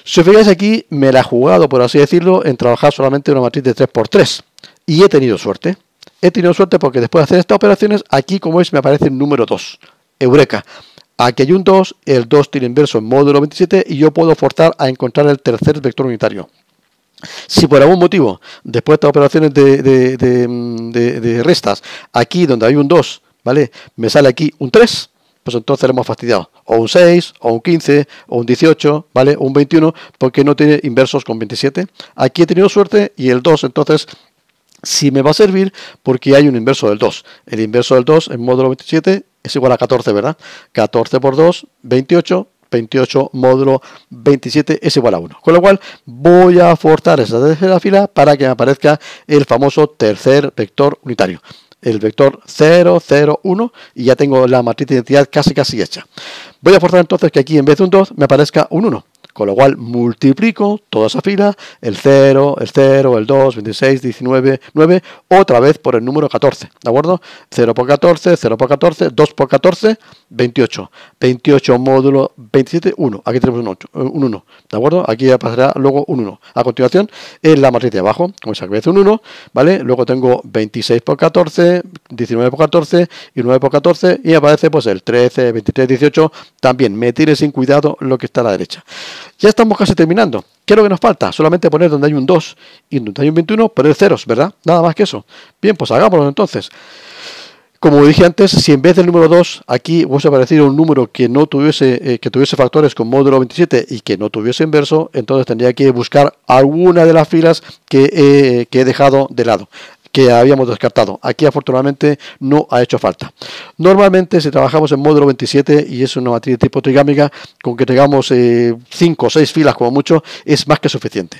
Si os fijáis aquí, me la he jugado, por así decirlo, en trabajar solamente una matriz de 3 por 3. Y he tenido suerte. He tenido suerte porque después de hacer estas operaciones, aquí como veis me aparece el número 2. Eureka. Aquí hay un 2, el 2 tiene inverso en módulo 27 y yo puedo forzar a encontrar el tercer vector unitario. Si por algún motivo, después de estas operaciones de, de, restas, aquí donde hay un 2, ¿vale? Me sale aquí un 3, pues entonces lo hemos fastidiado. O un 6, o un 15, o un 18, ¿vale? O un 21, porque no tiene inversos con 27. Aquí he tenido suerte y el 2, entonces si me va a servir porque hay un inverso del 2. El inverso del 2 en módulo 27 es igual a 14, ¿verdad? 14 por 2, 28, 28 módulo 27 es igual a 1. Con lo cual voy a forzar esa tercera fila para que me aparezca el famoso tercer vector unitario el vector 0, 0, 1 y ya tengo la matriz de identidad casi casi hecha. Voy a forzar entonces que aquí en vez de un 2 me aparezca un 1. Con lo cual multiplico toda esa fila, el 0, el 0, el 2, 26, 19, 9, otra vez por el número 14, ¿de acuerdo? 0 por 14, 0 por 14, 2 por 14, 28. 28 módulo 27, 1. Aquí tenemos un, 8, eh, un 1, ¿de acuerdo? Aquí pasará luego un 1. A continuación, en la matriz de abajo, como se es un 1, ¿vale? Luego tengo 26 por 14, 19 por 14 y 9 por 14 y aparece pues el 13, 23, 18, también me tire sin cuidado lo que está a la derecha. Ya estamos casi terminando. ¿Qué es lo que nos falta? Solamente poner donde hay un 2 y donde hay un 21, poner ceros, ¿verdad? Nada más que eso. Bien, pues hagámoslo entonces. Como dije antes, si en vez del número 2 aquí hubiese aparecido un número que no tuviese eh, que tuviese factores con módulo 27 y que no tuviese inverso, entonces tendría que buscar alguna de las filas que he dejado de lado que habíamos descartado. Aquí afortunadamente no ha hecho falta. Normalmente si trabajamos en módulo 27 y es una matriz tipo trigámica, con que tengamos 5 eh, o 6 filas como mucho, es más que suficiente.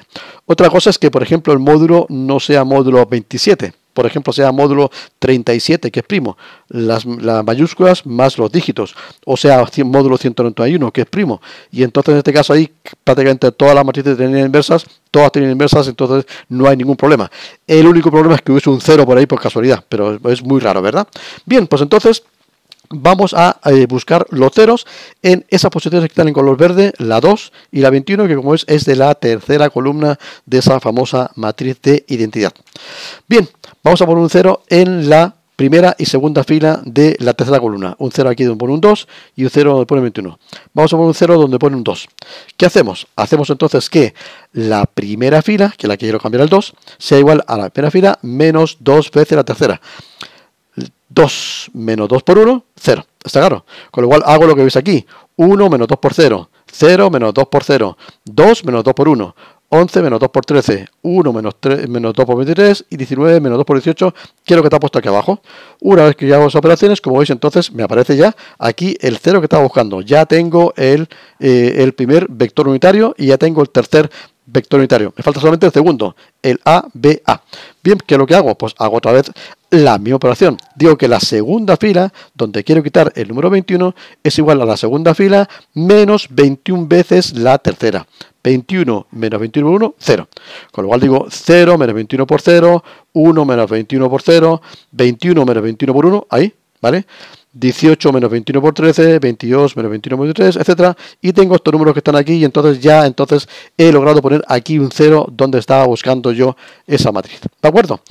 Otra cosa es que, por ejemplo, el módulo no sea módulo 27 por ejemplo, sea módulo 37, que es primo, las, mayúsculas más los dígitos, o sea, módulo 191, que es primo. Y entonces, en este caso, ahí prácticamente todas las matrices tienen inversas, todas tienen inversas, entonces no hay ningún problema. El único problema es que hubiese un cero por ahí por casualidad, pero es muy raro, ¿verdad? Bien, pues entonces vamos a eh, buscar los ceros en esas posiciones que están en color verde, la 2 y la 21, que como ves es de la tercera columna de esa famosa matriz de identidad. Bien, Vamos a poner un 0 en la primera y segunda fila de la tercera columna. Un 0 aquí donde pone un 2 y un 0 donde pone 21. Vamos a poner un 0 donde pone un 2. ¿Qué hacemos? Hacemos entonces que la primera fila, que es la que quiero cambiar al 2, sea igual a la primera fila menos 2 veces la tercera. 2 menos 2 por 1, 0. ¿Está claro? Con lo cual hago lo que veis aquí. 1 menos 2 por 0. 0 menos 2 por 0. 2 menos 2 por 1. 11 menos 2 por 13, 1 menos, 3, menos 2 por 23 y 19 menos 2 por 18, que es lo que está puesto aquí abajo. Una vez que ya hago las operaciones, como veis entonces me aparece ya aquí el 0 que estaba buscando. Ya tengo el, eh, el primer vector unitario y ya tengo el tercer vector unitario. Me falta solamente el segundo, el ABA. Bien, ¿qué es lo que hago? Pues hago otra vez la misma operación. Digo que la segunda fila, donde quiero quitar el número 21, es igual a la segunda fila menos 21 veces la tercera. 21 menos 21 por 1, 0. Con lo cual digo 0 menos 21 por 0, 1 menos 21 por 0, 21 menos 21 por 1, ahí, ¿vale? 18 menos 21 por 13, 22 menos 21 por 3, etcétera, y tengo estos números que están aquí y entonces ya entonces he logrado poner aquí un 0 donde estaba buscando yo esa matriz, ¿de acuerdo?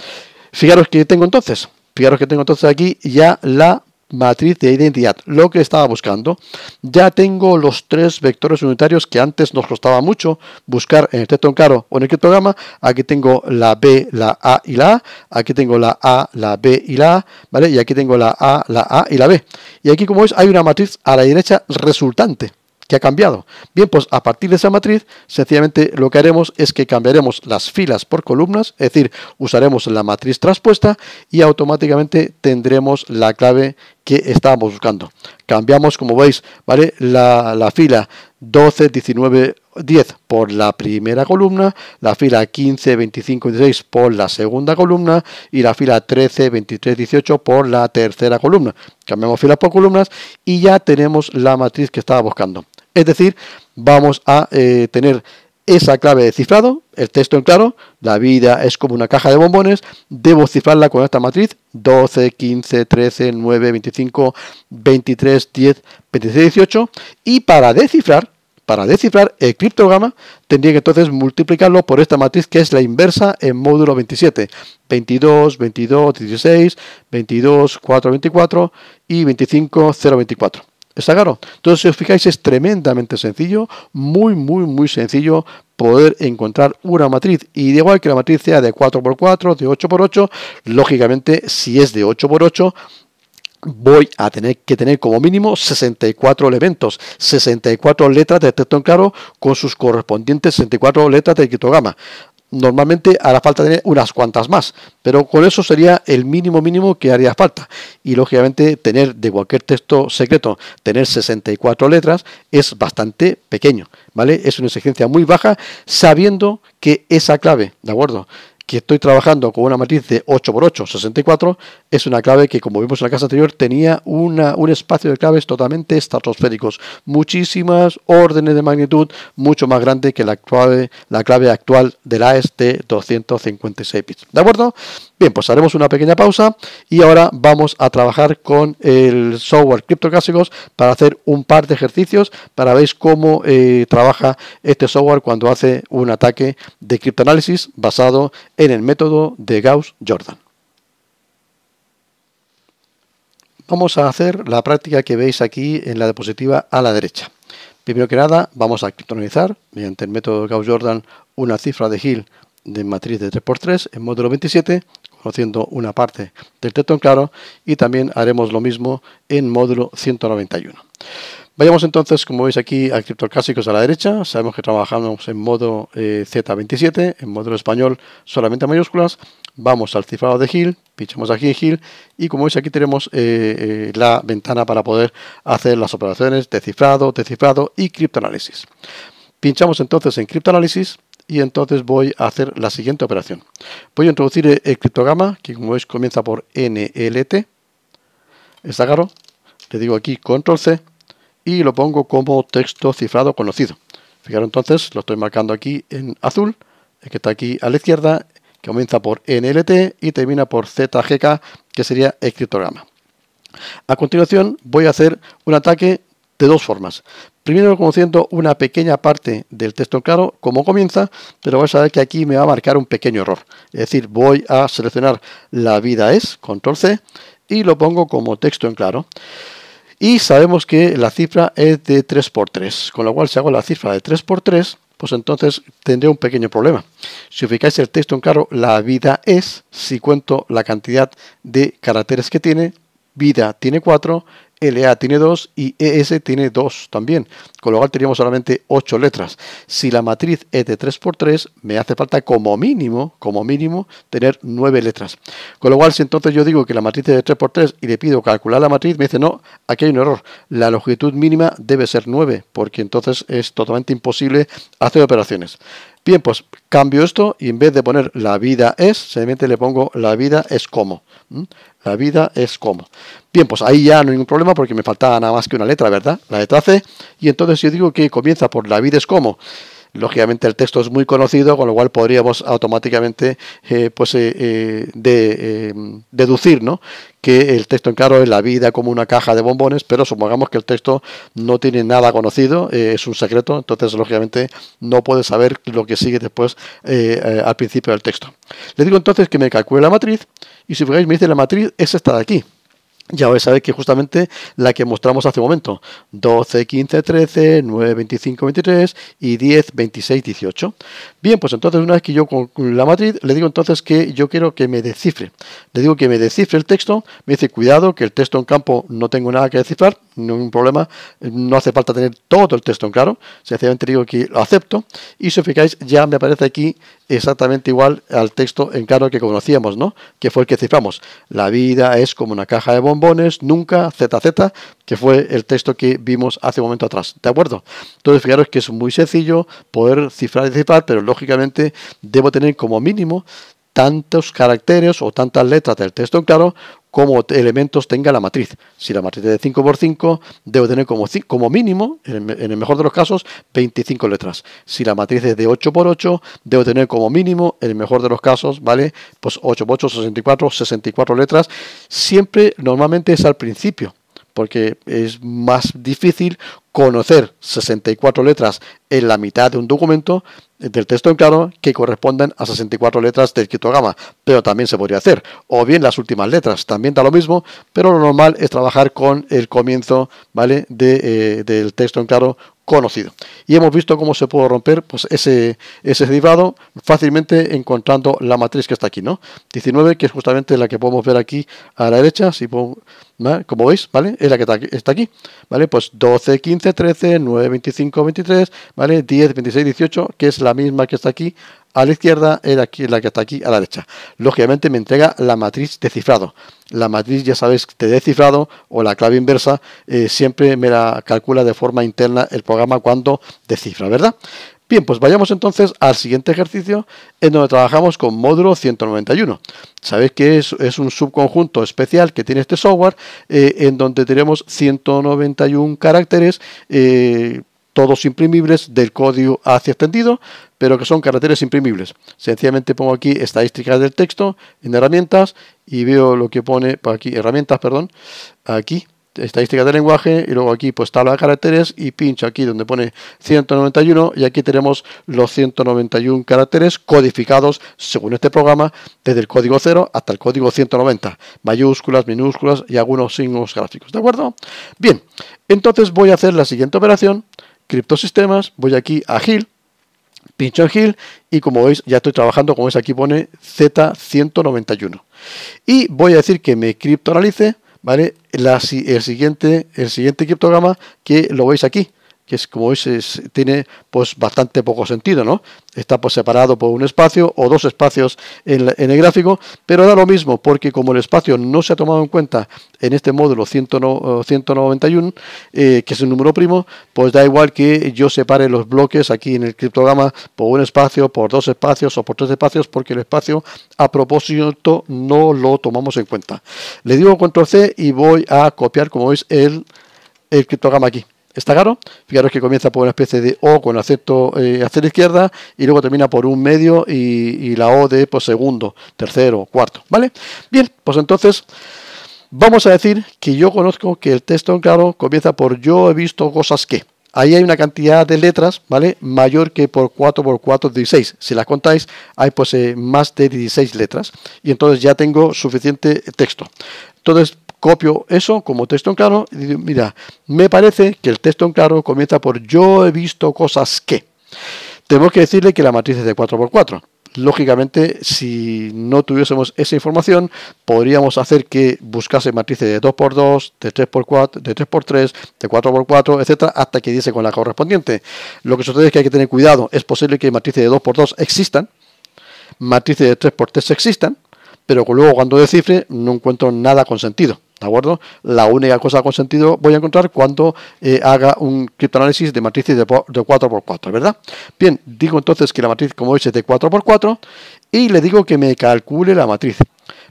Fijaros que tengo entonces, fijaros que tengo entonces aquí ya la matriz de identidad, lo que estaba buscando. Ya tengo los tres vectores unitarios que antes nos costaba mucho buscar en el caro o en el criptograma. Aquí tengo la B, la A y la Aquí tengo la A, la B y la ¿vale? Y aquí tengo la A, la A y la B. Y aquí, como veis, hay una matriz a la derecha resultante ha cambiado. Bien, pues a partir de esa matriz, sencillamente lo que haremos es que cambiaremos las filas por columnas, es decir, usaremos la matriz traspuesta y automáticamente tendremos la clave que estábamos buscando. Cambiamos, como veis, ¿vale? La, fila 12, 19, 10 por la primera columna, la fila 15, 25, 16 por la segunda columna y la fila 13, 23, 18 por la tercera columna. Cambiamos filas por columnas y ya tenemos la matriz que estaba buscando. Es decir, vamos a eh, tener esa clave de cifrado, el texto en claro, la vida es como una caja de bombones, debo cifrarla con esta matriz 12, 15, 13, 9, 25, 23, 10, 26, 18 y para descifrar, para descifrar el criptograma tendría que entonces multiplicarlo por esta matriz que es la inversa en módulo 27, 22, 22, 16, 22, 4, 24 y 25, 0, 24. ¿Está claro? Entonces, si os fijáis, es tremendamente sencillo, muy, muy, muy sencillo poder encontrar una matriz. Y de igual que la matriz sea de 4x4, de 8x8, lógicamente, si es de 8x8, voy a tener que tener como mínimo 64 elementos, 64 letras de texto en claro con sus correspondientes 64 letras de quitogama normalmente hará falta tener unas cuantas más, pero con eso sería el mínimo mínimo que haría falta. Y lógicamente tener de cualquier texto secreto, tener 64 letras es bastante pequeño, ¿vale? Es una exigencia muy baja sabiendo que esa clave, ¿de acuerdo? que estoy trabajando con una matriz de 8x8, 64, es una clave que, como vimos en la casa anterior, tenía una, un espacio de claves totalmente estratosféricos, muchísimas órdenes de magnitud, mucho más grande que la clave, la clave actual de la AES 256 bits. ¿De acuerdo? Bien, pues haremos una pequeña pausa y ahora vamos a trabajar con el software clásicos para hacer un par de ejercicios para ver cómo eh, trabaja este software cuando hace un ataque de criptoanálisis basado en el método de Gauss-Jordan. Vamos a hacer la práctica que veis aquí en la diapositiva a la derecha. Primero que nada, vamos a criptonizar mediante el método Gauss-Jordan una cifra de Hill de matriz de 3x3 en módulo 27 haciendo una parte del texto en claro, y también haremos lo mismo en módulo 191. Vayamos entonces, como veis aquí, a clásicos a la derecha. Sabemos que trabajamos en modo eh, Z27, en módulo español solamente mayúsculas. Vamos al cifrado de Hill, pinchamos aquí en Hill y como veis aquí tenemos eh, eh, la ventana para poder hacer las operaciones de cifrado, de y criptoanálisis. Pinchamos entonces en criptoanálisis y entonces voy a hacer la siguiente operación. Voy a introducir el, criptograma, que como veis comienza por NLT, está claro, le digo aquí control C y lo pongo como texto cifrado conocido. Fijaros entonces, lo estoy marcando aquí en azul, el que está aquí a la izquierda, que comienza por NLT y termina por ZGK, que sería el criptograma. A continuación voy a hacer un ataque de dos formas primero conociendo una pequeña parte del texto claro, como comienza, pero vais a ver que aquí me va a marcar un pequeño error. Es decir, voy a seleccionar la vida es, control C, y lo pongo como texto en claro. Y sabemos que la cifra es de 3x3, con lo cual si hago la cifra de 3x3, pues entonces tendré un pequeño problema. Si ubicáis el texto en claro, la vida es, si cuento la cantidad de caracteres que tiene, vida tiene 4 LA tiene 2 y ES tiene 2 también, con lo cual teníamos solamente 8 letras. Si la matriz es de 3x3, me hace falta como mínimo, como mínimo, tener 9 letras. Con lo cual, si entonces yo digo que la matriz es de 3x3 y le pido calcular la matriz, me dice, no, aquí hay un error, la longitud mínima debe ser 9, porque entonces es totalmente imposible hacer operaciones. Bien, pues cambio esto y en vez de poner la vida es, simplemente le pongo la vida es como. La vida es como. Bien, pues ahí ya no hay ningún problema porque me faltaba nada más que una letra, ¿verdad? La letra C. Y entonces yo digo que comienza por la vida es como. Lógicamente el texto es muy conocido, con lo cual podríamos automáticamente eh, pues, eh, eh, de, deducir ¿no? que el texto en claro es la vida como una caja de bombones, pero supongamos que el texto no tiene nada conocido, es un secreto, entonces lógicamente no puede saber lo que sigue después al principio del texto. Le digo entonces que me calcule la matriz y si fijáis me dice la matriz es esta de aquí ya ver que justamente la que mostramos hace un momento, 12, 15, 13, 9, 25, 23 y 10, 26, 18. Bien, pues entonces una vez que yo con la matriz le digo entonces que yo quiero que me descifre. Le digo que me descifre el texto, me dice cuidado que el texto en campo no tengo nada que descifrar, ningún problema, no hace falta tener todo el texto en claro, sencillamente digo que lo acepto y si os fijáis ya me aparece aquí exactamente igual al texto en claro que conocíamos, ¿no? Que fue el que ciframos. La vida es como una caja de bombas nunca nunca, ZZ, que fue el texto que vimos hace un momento atrás. ¿De acuerdo? Entonces, fijaros que es muy sencillo poder cifrar y cifrar, pero lógicamente debo tener como mínimo tantos caracteres o tantas letras del texto en claro como elementos tenga la matriz. Si la matriz es de 5x5, debe tener como, como mínimo, en el mejor de los casos, 25 letras. Si la matriz es de 8x8, debo tener como mínimo, en el mejor de los casos, ¿vale? Pues 8x8, 64, 64 letras. Siempre, normalmente es al principio porque es más difícil conocer 64 letras en la mitad de un documento eh, del texto en claro que correspondan a 64 letras del criptograma, pero también se podría hacer, o bien las últimas letras, también da lo mismo, pero lo normal es trabajar con el comienzo ¿vale? De, eh, del texto en claro conocido. Y hemos visto cómo se puede romper pues, ese, ese derivado fácilmente encontrando la matriz que está aquí, ¿no? 19, que es justamente la que podemos ver aquí a la derecha, si como veis, ¿vale? Es la que está aquí, ¿vale? Pues 12, 15, 13, 9, 25, 23, ¿vale? 10, 26, 18, que es la misma que está aquí a la izquierda es aquí, la que está aquí a la derecha. Lógicamente me entrega la matriz de cifrado. La matriz, ya sabéis, de cifrado o la clave inversa, eh, siempre me la calcula de forma interna el programa cuando descifra, ¿verdad? Bien, pues vayamos entonces al siguiente ejercicio en donde trabajamos con módulo 191. Sabéis que es, un subconjunto especial que tiene este software eh, en donde tenemos 191 caracteres. Eh, todos imprimibles del código hacia extendido, pero que son caracteres imprimibles. Sencillamente pongo aquí estadísticas del texto en herramientas y veo lo que pone aquí, herramientas, perdón, aquí, estadísticas del lenguaje y luego aquí pues tabla de caracteres y pincho aquí donde pone 191 y aquí tenemos los 191 caracteres codificados según este programa desde el código 0 hasta el código 190 mayúsculas, minúsculas y algunos signos gráficos ¿de acuerdo? Bien, entonces voy a hacer la siguiente operación criptosistemas, voy aquí a Gil y como veis ya estoy trabajando, como veis aquí pone Z191. Y voy a decir que me criptoanalice ¿vale? el, siguiente, el siguiente criptograma que lo veis aquí que es como veis, tiene pues bastante poco sentido, ¿no? Está pues separado por un espacio o dos espacios en, el gráfico, pero da lo mismo, porque como el espacio no se ha tomado en cuenta en este módulo 191, eh, eh, que es un número primo, pues da igual que yo separe los bloques aquí en el criptograma por un espacio, por dos espacios o por tres espacios, porque el espacio a propósito no lo tomamos en cuenta. Le digo control C y voy a copiar, como veis, el, el criptograma aquí Está claro Fijaros que comienza por una especie de O con acento eh, hacia la izquierda y luego termina por un medio y, la O de por pues, segundo, tercero, cuarto. ¿Vale? Bien, pues entonces vamos a decir que yo conozco que el texto en claro comienza por yo he visto cosas que. Ahí hay una cantidad de letras, ¿vale? Mayor que por 4 por 4 16. Si las contáis, hay pues eh, más de 16 letras. Y entonces ya tengo suficiente texto. Entonces, copio eso como texto en claro y digo, mira, me parece que el texto en claro comienza por yo he visto cosas que. Tenemos que decirle que la matriz es de 4x4. Lógicamente, si no tuviésemos esa información, podríamos hacer que buscase matrices de 2x2, de 3x4, de 3x3, de 4x4, etcétera, hasta que diese con la correspondiente. Lo que sucede es que hay que tener cuidado. Es posible que matrices de 2x2 existan, matrices de 3x3 existan, pero luego cuando descifre no encuentro nada con sentido. ¿De acuerdo? La única cosa con sentido voy a encontrar cuando eh, haga un criptoanálisis de matrices de, de, 4x4, ¿verdad? Bien, digo entonces que la matriz, como veis, es de 4x4 y le digo que me calcule la matriz.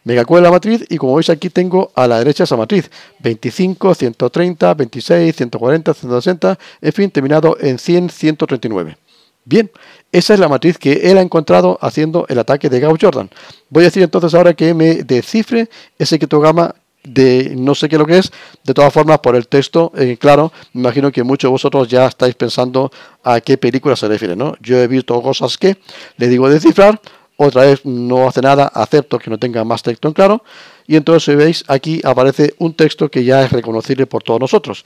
Me calcule la matriz y como veis aquí tengo a la derecha esa matriz. 25, 130, 26, 140, 160, en fin, terminado en 100, 139. Bien, esa es la matriz que él ha encontrado haciendo el ataque de Gauss-Jordan. Voy a decir entonces ahora que me descifre ese criptograma de no sé qué lo que es. De todas formas, por el texto, en eh, claro, imagino que muchos de vosotros ya estáis pensando a qué película se refiere, ¿no? Yo he visto cosas que le digo descifrar, otra vez no hace nada, acepto que no tenga más texto en claro, y entonces si veis aquí aparece un texto que ya es reconocible por todos nosotros.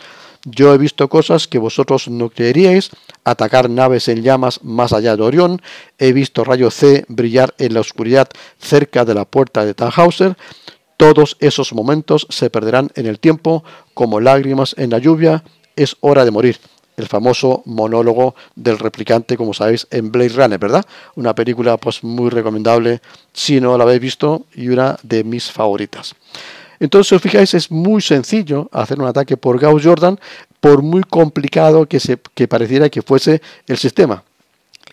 Yo he visto cosas que vosotros no creeríais, atacar naves en llamas más allá de Orión, he visto rayo C brillar en la oscuridad cerca de la puerta de Tannhauser, todos esos momentos se perderán en el tiempo como lágrimas en la lluvia. Es hora de morir. El famoso monólogo del replicante, como sabéis, en Blade Runner, ¿verdad? Una película pues muy recomendable si no la habéis visto y una de mis favoritas. Entonces, si os fijáis, es muy sencillo hacer un ataque por Gauss Jordan, por muy complicado que, se, que pareciera que fuese el sistema.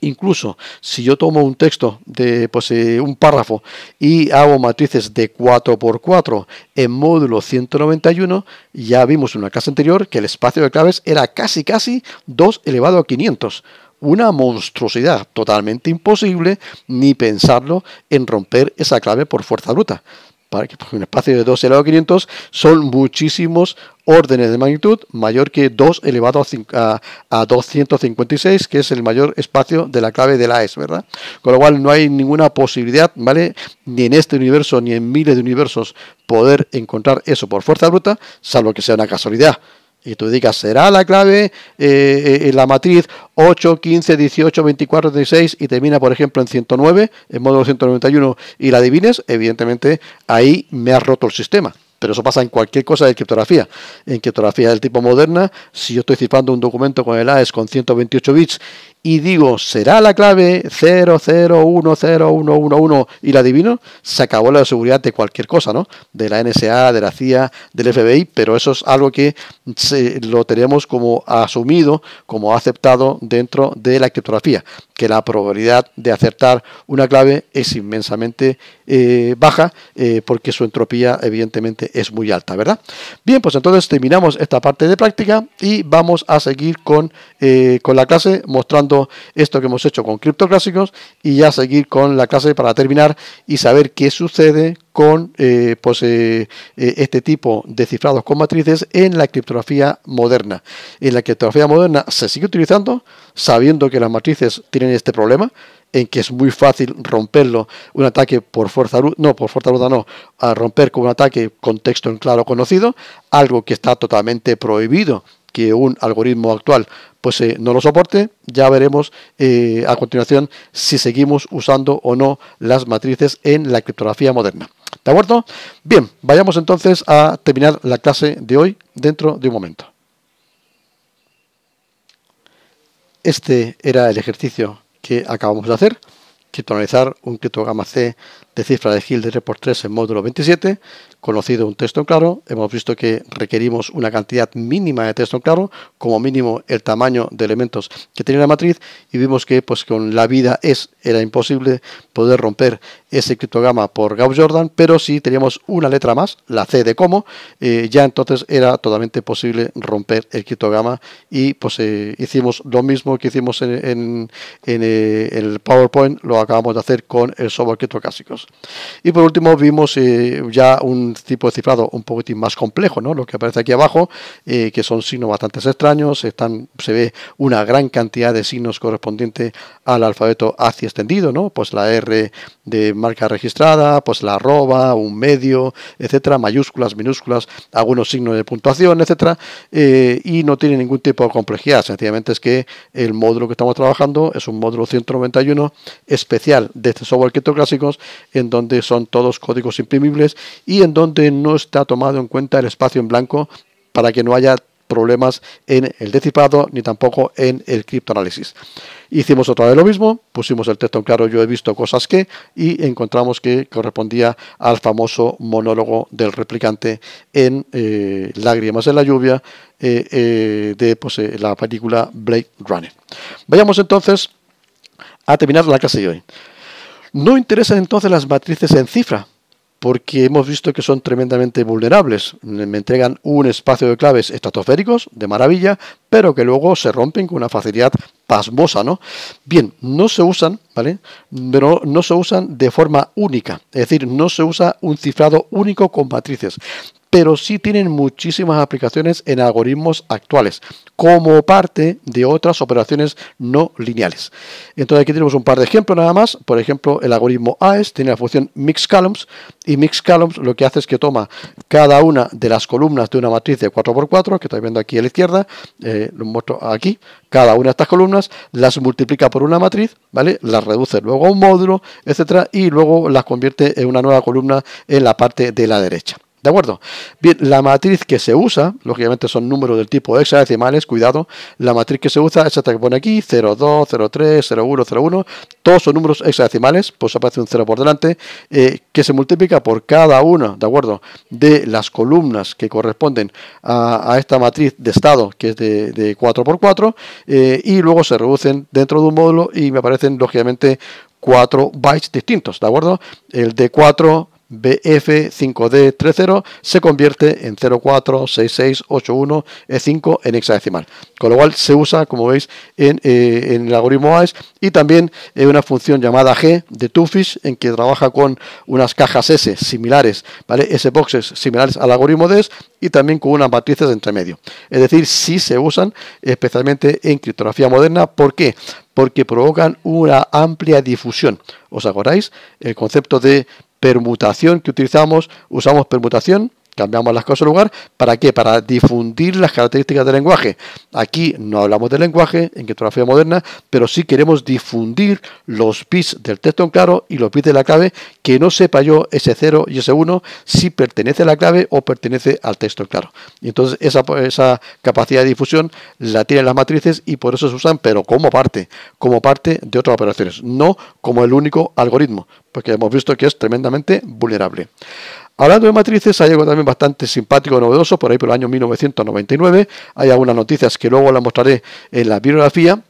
Incluso si yo tomo un texto de pues, eh, un párrafo y hago matrices de 4x4 en módulo 191, ya vimos en una clase anterior que el espacio de claves era casi casi 2 elevado a 500 una monstruosidad totalmente imposible ni pensarlo en romper esa clave por fuerza bruta un espacio de 2 elevado a 500 son muchísimos órdenes de magnitud mayor que 2 elevado a, 256, que es el mayor espacio de la clave de la AES, ¿verdad? Con lo cual no hay ninguna posibilidad, ¿vale? Ni en este universo ni en miles de universos poder encontrar eso por fuerza bruta, salvo que sea una casualidad y tú digas, será la clave eh, eh, en la matriz 8, 15, 18, 24, 36 y termina, por ejemplo, en 109, en módulo 191 y la adivines, evidentemente ahí me has roto el sistema. Pero eso pasa en cualquier cosa de criptografía. En criptografía del tipo moderna, si yo estoy cifrando un documento con el AES con 128 bits y digo, será la clave 0010111 y la adivino, se acabó la seguridad de cualquier cosa, ¿no? De la NSA, de la CIA, del FBI, pero eso es algo que lo tenemos como asumido, como aceptado dentro de la criptografía, que la probabilidad de acertar una clave es inmensamente eh, baja eh, porque su entropía evidentemente es muy alta, ¿verdad? Bien, pues entonces terminamos esta parte de práctica y vamos a seguir con, eh, con la clase mostrando esto que hemos hecho con criptoclásicos y ya seguir con la clase para terminar y saber qué sucede con eh, pues, eh, eh, este tipo de cifrados con matrices en la criptografía moderna. En la criptografía moderna se sigue utilizando sabiendo que las matrices tienen este problema en que es muy fácil romperlo, un ataque por fuerza no, por fuerza bruta no, a romper con un ataque con texto en claro conocido, algo que está totalmente prohibido que un algoritmo actual pues eh, no lo soporte. Ya veremos eh, a continuación si seguimos usando o no las matrices en la criptografía moderna. ¿De acuerdo? Bien, vayamos entonces a terminar la clase de hoy dentro de un momento. Este era el ejercicio que acabamos de hacer, criptoanalizar un criptograma C de cifra de Hill de 3x3 en módulo 27, conocido un texto en claro, hemos visto que requerimos una cantidad mínima de texto claro, como mínimo el tamaño de elementos que tiene la matriz, y vimos que pues con la vida es era imposible poder romper ese criptograma por Gauss-Jordan, pero si teníamos una letra más, la C de como, eh, ya entonces era totalmente posible romper el criptograma y pues eh, hicimos lo mismo que hicimos en, eh, en el PowerPoint, lo acabamos de hacer con el software criptocásicos. Y por último vimos eh, ya un tipo de cifrado un poquitín más complejo, ¿no? lo que aparece aquí abajo, eh, que son signos bastante extraños, están, se ve una gran cantidad de signos correspondientes al alfabeto ACI extendido, ¿no? pues la R de marca registrada, pues la arroba, un medio, etcétera, mayúsculas, minúsculas, algunos signos de puntuación, etcétera, eh, y no tiene ningún tipo de complejidad, sencillamente es que el módulo que estamos trabajando es un módulo 191 especial de este software clásicos en donde son todos códigos imprimibles y en donde no está tomado en cuenta el espacio en blanco para que no haya problemas en el decipado ni tampoco en el criptoanálisis. Hicimos otra vez lo mismo, pusimos el texto en claro, yo he visto cosas que, y encontramos que correspondía al famoso monólogo del replicante en eh, Lágrimas en la lluvia eh, eh, de pues, la película Blade Runner. Vayamos entonces a terminar la clase de hoy. No interesan entonces las matrices en cifra, porque hemos visto que son tremendamente vulnerables. Me entregan un espacio de claves estratosféricos, de maravilla, pero que luego se rompen con una facilidad pasmosa, ¿no? Bien, no se usan, ¿vale? Pero no se usan de forma única, es decir, no se usa un cifrado único con matrices pero sí tienen muchísimas aplicaciones en algoritmos actuales, como parte de otras operaciones no lineales. Entonces aquí tenemos un par de ejemplos nada más, por ejemplo el algoritmo AES tiene la función mixColumns y columns lo que hace es que toma cada una de las columnas de una matriz de 4x4, que estáis viendo aquí a la izquierda, eh, lo muestro aquí, cada una de estas columnas las multiplica por una matriz, ¿vale? Las reduce luego a un módulo, etcétera, y luego las convierte en una nueva columna en la parte de la derecha. ¿De acuerdo? Bien, la matriz que se usa, lógicamente son números del tipo hexadecimales, cuidado, la matriz que se usa es esta que pone aquí, 02, 03, 0, 1, todos son números hexadecimales, pues aparece un 0 por delante, eh, que se multiplica por cada una, ¿de acuerdo? De las columnas que corresponden a, esta matriz de estado, que es de, 4x4, eh, y luego se reducen dentro de un módulo y me aparecen, lógicamente, cuatro bytes distintos, ¿de acuerdo? El de 4 BF5D30 se convierte en 046681 E5 en hexadecimal. Con lo cual se usa, como veis, en, eh, el algoritmo AES y también en una función llamada G de Tufish en que trabaja con unas cajas S similares, ¿vale? S-boxes similares al algoritmo DES y también con unas matrices de entre medio. Es decir, sí se usan, especialmente en criptografía moderna. ¿Por qué? Porque provocan una amplia difusión. ¿Os acordáis? El concepto de permutación que utilizamos, usamos permutación Cambiamos las cosas de lugar. ¿Para qué? Para difundir las características del lenguaje. Aquí no hablamos del lenguaje en criptografía moderna, pero sí queremos difundir los bits del texto en claro y los bits de la clave que no sepa yo ese 0 y ese 1 si pertenece a la clave o pertenece al texto en claro. Y entonces esa, esa capacidad de difusión la tienen las matrices y por eso se usan, pero como parte, como parte de otras operaciones, no como el único algoritmo, porque hemos visto que es tremendamente vulnerable. Hablando de matrices, hay algo también bastante simpático, novedoso, por ahí por el año 1999. Hay algunas noticias que luego las mostraré en la bibliografía.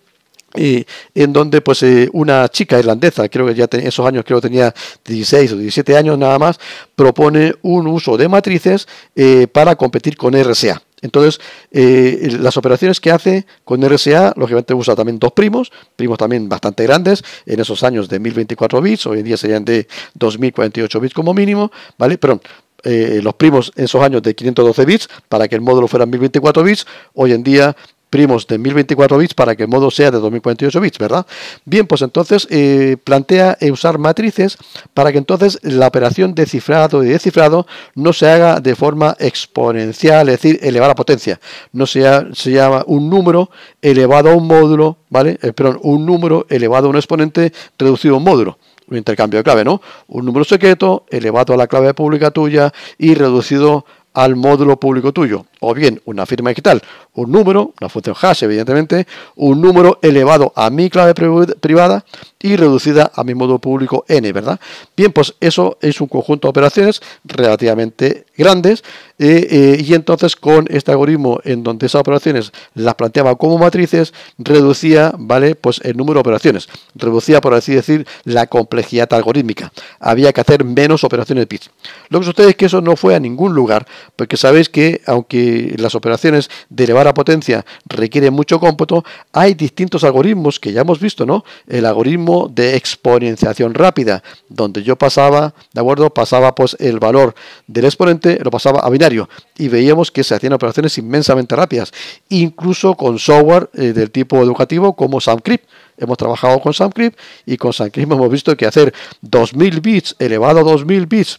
Y en donde pues eh, una chica irlandesa, creo que ya en esos años creo tenía 16 o 17 años nada más, propone un uso de matrices eh, para competir con RSA. Entonces, eh, las operaciones que hace con RSA, lógicamente usa también dos primos, primos también bastante grandes, en esos años de 1024 bits, hoy en día serían de 2048 bits como mínimo, ¿vale? Pero eh, los primos en esos años de 512 bits para que el módulo fuera 1024 bits, hoy en día primos de 1024 bits para que el modo sea de 2048 bits, ¿verdad? Bien, pues entonces eh, plantea eh, usar matrices para que entonces la operación de cifrado y descifrado no se haga de forma exponencial, es decir, elevar a potencia. No sea, se llama un número elevado a un módulo, ¿vale? Eh, perdón, un número elevado a un exponente reducido a un módulo un intercambio de clave, ¿no? Un número secreto elevado a la clave pública tuya y reducido al módulo público tuyo, o bien una firma digital, un número, una función hash evidentemente, un número elevado a mi clave privada y reducida a mi módulo público n, ¿verdad? Bien, pues eso es un conjunto de operaciones relativamente grandes y entonces con este algoritmo en donde esas operaciones las planteaba como matrices, reducía ¿vale? pues el número de operaciones, reducía por así decir la complejidad algorítmica. Había que hacer menos operaciones de bits. Lo que sucede es que eso no fue a ningún lugar, porque sabéis que aunque las operaciones de elevada potencia requieren mucho cómputo, hay distintos algoritmos que ya hemos visto, ¿no? El algoritmo de exponenciación rápida, donde yo pasaba, ¿de acuerdo? Pasaba pues el valor del exponente, lo pasaba a binario y veíamos que se hacían operaciones inmensamente rápidas, incluso con software eh, del tipo educativo como SamCrypt. Hemos trabajado con SamCrypt y con SamCrypt hemos visto que hacer 2000 bits elevado a 2000 bits,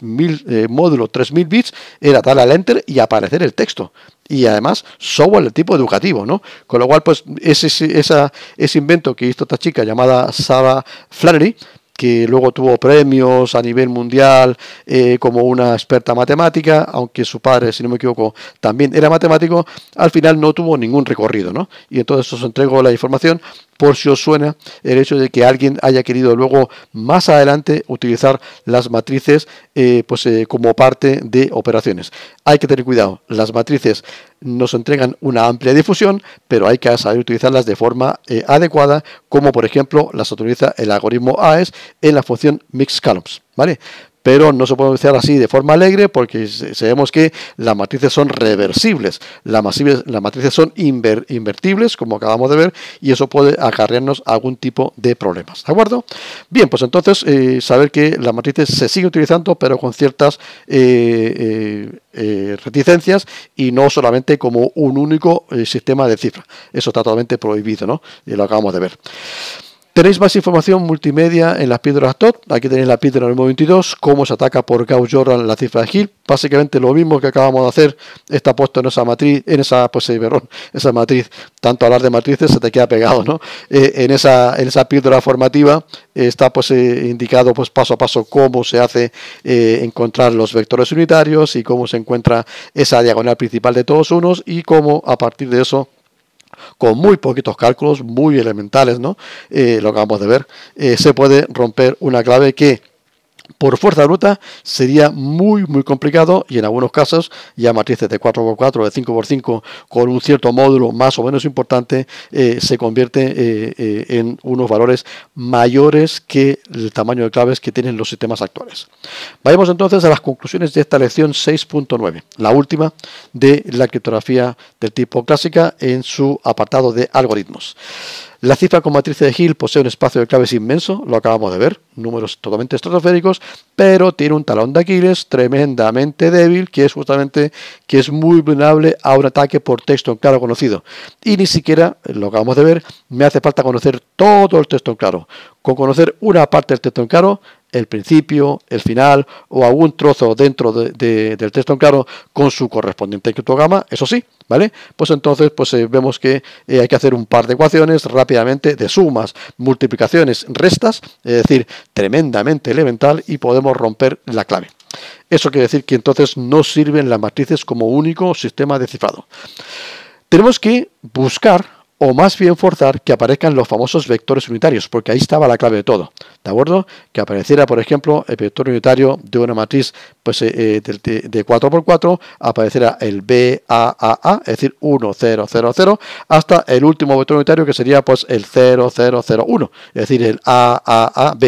eh, módulo 3000 bits, era darle al enter y aparecer el texto y además software del tipo educativo, ¿no? Con lo cual, pues ese, esa, ese invento que hizo esta chica llamada Sara Flannery, que luego tuvo premios a nivel mundial eh, como una experta matemática, aunque su padre, si no me equivoco, también era matemático, al final no tuvo ningún recorrido, ¿no? Y entonces os entrego la información por si os suena el hecho de que alguien haya querido luego más adelante utilizar las matrices eh, pues, eh, como parte de operaciones. Hay que tener cuidado, las matrices nos entregan una amplia difusión, pero hay que saber utilizarlas de forma eh, adecuada, como por ejemplo las utiliza el algoritmo AES en la función MixColumns, ¿vale? pero no se puede pronunciar así de forma alegre porque sabemos que las matrices son reversibles, las, matrices, son invertibles, como acabamos de ver, y eso puede acarrearnos algún tipo de problemas. ¿De acuerdo? Bien, pues entonces eh, saber que las matrices se siguen utilizando, pero con ciertas eh, eh, reticencias y no solamente como un único sistema de cifras. Eso está totalmente prohibido, ¿no? Y lo acabamos de ver. Tenéis más información multimedia en las píldoras TOT. Aquí tenéis la píldora número 22, cómo se ataca por Gauss Jordan la cifra de Hill. Básicamente lo mismo que acabamos de hacer está puesto en esa matriz, en esa, pues, perdón, esa matriz. Tanto hablar de matrices se te queda pegado, ¿no? Eh, en, esa, en esa píldora formativa eh, está pues eh, indicado pues paso a paso cómo se hace encontrar los vectores unitarios y cómo se encuentra esa diagonal principal de todos unos y cómo a partir de eso con muy poquitos cálculos, muy elementales, ¿no? Eh, lo acabamos de ver, eh, se puede romper una clave que por fuerza bruta sería muy muy complicado y en algunos casos ya matrices de 4x4 de 5x5 con un cierto módulo más o menos importante eh, se convierte eh, eh, en unos valores mayores que el tamaño de claves que tienen los sistemas actuales. Vayamos entonces a las conclusiones de esta lección 6.9, la última de la criptografía del tipo clásica en su apartado de algoritmos. La cifra con matriz de Hill posee un espacio de claves inmenso, lo acabamos de ver, números totalmente estratosféricos pero tiene un talón de Aquiles tremendamente débil, que es justamente que es muy vulnerable a un ataque por texto en claro conocido. Y ni siquiera, lo que acabamos de ver, me hace falta conocer todo el texto en claro. Con conocer una parte del texto en claro, el principio, el final o algún trozo dentro del texto en claro con su correspondiente criptograma, eso sí, ¿vale? Pues entonces pues eh, vemos que eh, hay que hacer un par de ecuaciones rápidamente de sumas, multiplicaciones, restas, es decir, tremendamente elemental y podemos romper la clave. Eso quiere decir que entonces no sirven las matrices como único sistema de cifrado. Tenemos que buscar o más bien forzar que aparezcan los famosos vectores unitarios, porque ahí estaba la clave de todo, ¿de acuerdo? Que apareciera, por ejemplo, el vector unitario de una matriz pues, eh, eh, de, 4x4, apareciera el BAAA, es decir, 1, 0, 0, 0, hasta el último vector unitario que sería pues el 0, 0, 0, 1, es decir, el AAAB.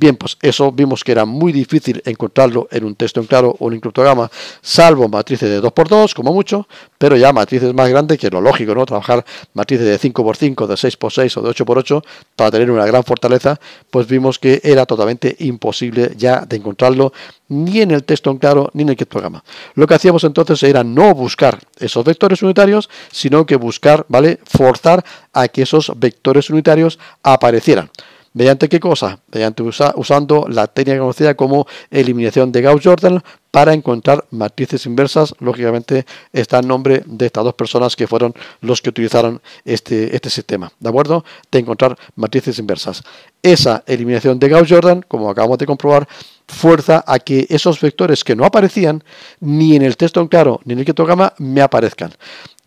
Bien, pues eso vimos que era muy difícil encontrarlo en un texto en claro o en un criptograma, salvo matrices de 2x2, como mucho, pero ya matrices más grandes, que es lo lógico, ¿no? Trabajar matrices de 5x5, de 6x6 o de 8x8 para tener una gran fortaleza, pues vimos que era totalmente imposible ya de encontrarlo ni en el texto en claro ni en el criptograma. Lo que hacíamos entonces era no buscar esos vectores unitarios, sino que buscar, ¿vale? Forzar a que esos vectores unitarios aparecieran. ¿Mediante qué cosa? Mediante usando la técnica conocida como eliminación de Gauss-Jordan para encontrar matrices inversas. Lógicamente está el nombre de estas dos personas que fueron los que utilizaron este, este sistema, ¿de acuerdo? De encontrar matrices inversas. Esa eliminación de Gauss-Jordan, como acabamos de comprobar, fuerza a que esos vectores que no aparecían ni en el texto en claro ni en el gama me aparezcan.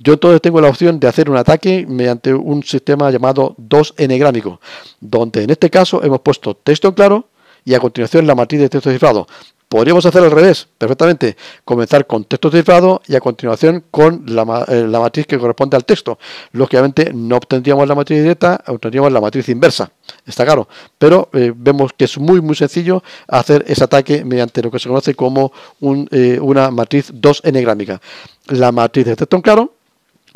Yo entonces tengo la opción de hacer un ataque mediante un sistema llamado 2 grámico. donde en este caso hemos puesto texto en claro y a continuación la matriz de texto cifrado. Podríamos hacer al revés, perfectamente, comenzar con texto cifrado y a continuación con la, eh, matriz que corresponde al texto. Lógicamente no obtendríamos la matriz directa, obtendríamos la matriz inversa, está claro, pero eh, vemos que es muy muy sencillo hacer ese ataque mediante lo que se conoce como eh, una matriz 2 grámica. La matriz de texto en claro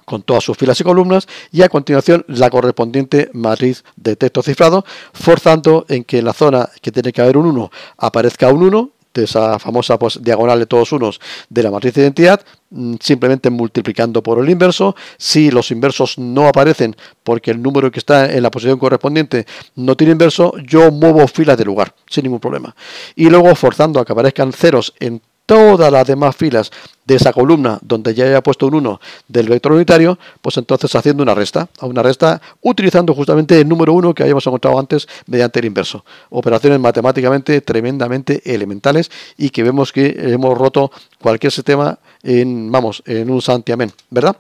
con todas sus filas y columnas y a continuación la correspondiente matriz de texto cifrado, forzando en que en la zona que tiene que haber un 1 aparezca un 1 de esa famosa pues, diagonal de todos unos de la matriz de identidad, mm, simplemente multiplicando por el inverso. Si los inversos no aparecen porque el número que está en la posición correspondiente no tiene inverso, yo muevo filas de lugar sin ningún problema. Y luego forzando a que aparezcan ceros en todas las demás filas de esa columna donde ya haya puesto un 1 del vector unitario, pues entonces haciendo una resta, una resta utilizando justamente el número 1 que habíamos encontrado antes mediante el inverso. Operaciones matemáticamente tremendamente elementales y que vemos que hemos roto cualquier sistema en, vamos, en un santiamén, ¿verdad?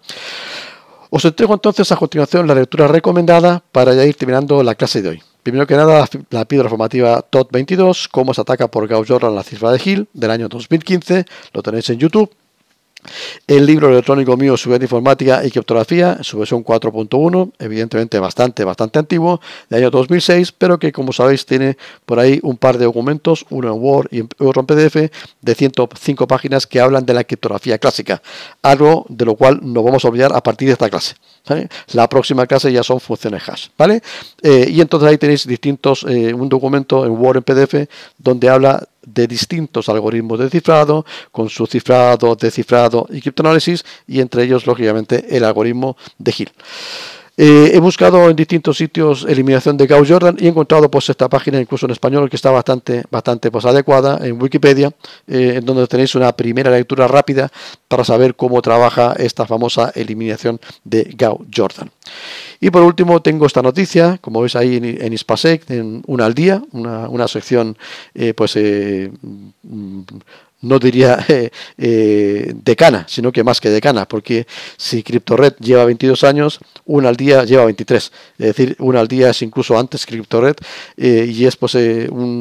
Os entrego entonces a continuación la lectura recomendada para ya ir terminando la clase de hoy. Primero que nada, la piedra formativa TOT 22, cómo se ataca por Gauss Jordan la cifra de Hill, del año 2015, lo tenéis en YouTube. El libro electrónico mío sobre informática y criptografía, su versión 4.1, evidentemente bastante, bastante antiguo, de año 2006, pero que como sabéis tiene por ahí un par de documentos, uno en Word y otro en PDF, de 105 páginas que hablan de la criptografía clásica, algo de lo cual nos vamos a olvidar a partir de esta clase. La próxima clase ya son funciones hash, ¿vale? Eh, y entonces ahí tenéis distintos, eh, un documento en Word en PDF donde habla de distintos algoritmos de cifrado, con su cifrado, descifrado y criptoanálisis, y entre ellos, lógicamente, el algoritmo de Hill. Eh, he buscado en distintos sitios eliminación de Gauss Jordan y he encontrado pues esta página incluso en español que está bastante, bastante pues, adecuada en Wikipedia, eh, en donde tenéis una primera lectura rápida para saber cómo trabaja esta famosa eliminación de Gauss Jordan. Y por último tengo esta noticia, como veis ahí en, en en una al día, una, sección eh, pues no diría [laughs] eh, eh, decana, sino que más que decana, porque si CryptoRed lleva 22 años, una al día lleva 23, es decir, una al día es incluso antes CryptoRed eh, y es pues, un,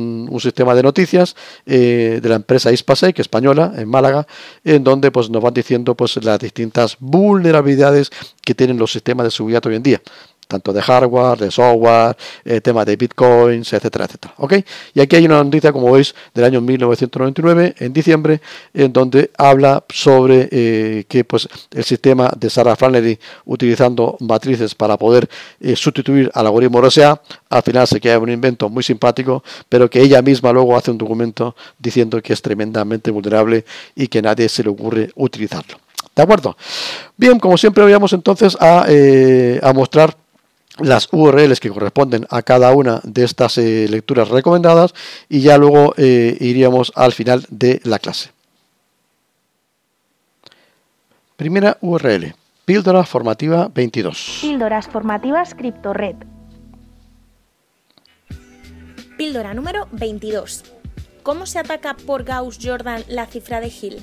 sistema de noticias de la empresa Ispasec que española, en Málaga, en donde pues, nos van diciendo pues, las distintas vulnerabilidades que tienen los sistemas de seguridad hoy en día tanto de hardware, de software, eh, temas de bitcoins, etcétera, etcétera. ¿ok? Y aquí hay una noticia, como veis, del año 1999, en diciembre, en donde habla sobre eh, que pues, el sistema de Sarah Flannery, utilizando matrices para poder eh, sustituir al algoritmo RSA, al final se queda un invento muy simpático, pero que ella misma luego hace un documento diciendo que es tremendamente vulnerable y que nadie se le ocurre utilizarlo. ¿De acuerdo? Bien, como siempre, vamos entonces a, eh, a mostrar las URLs que corresponden a cada una de estas eh, lecturas recomendadas y ya luego eh, iríamos al final de la clase. Primera URL, Píldora Formativa 22. Píldoras Formativas CryptoRed. Píldora número 22. ¿Cómo se ataca por Gauss-Jordan la cifra de Hill?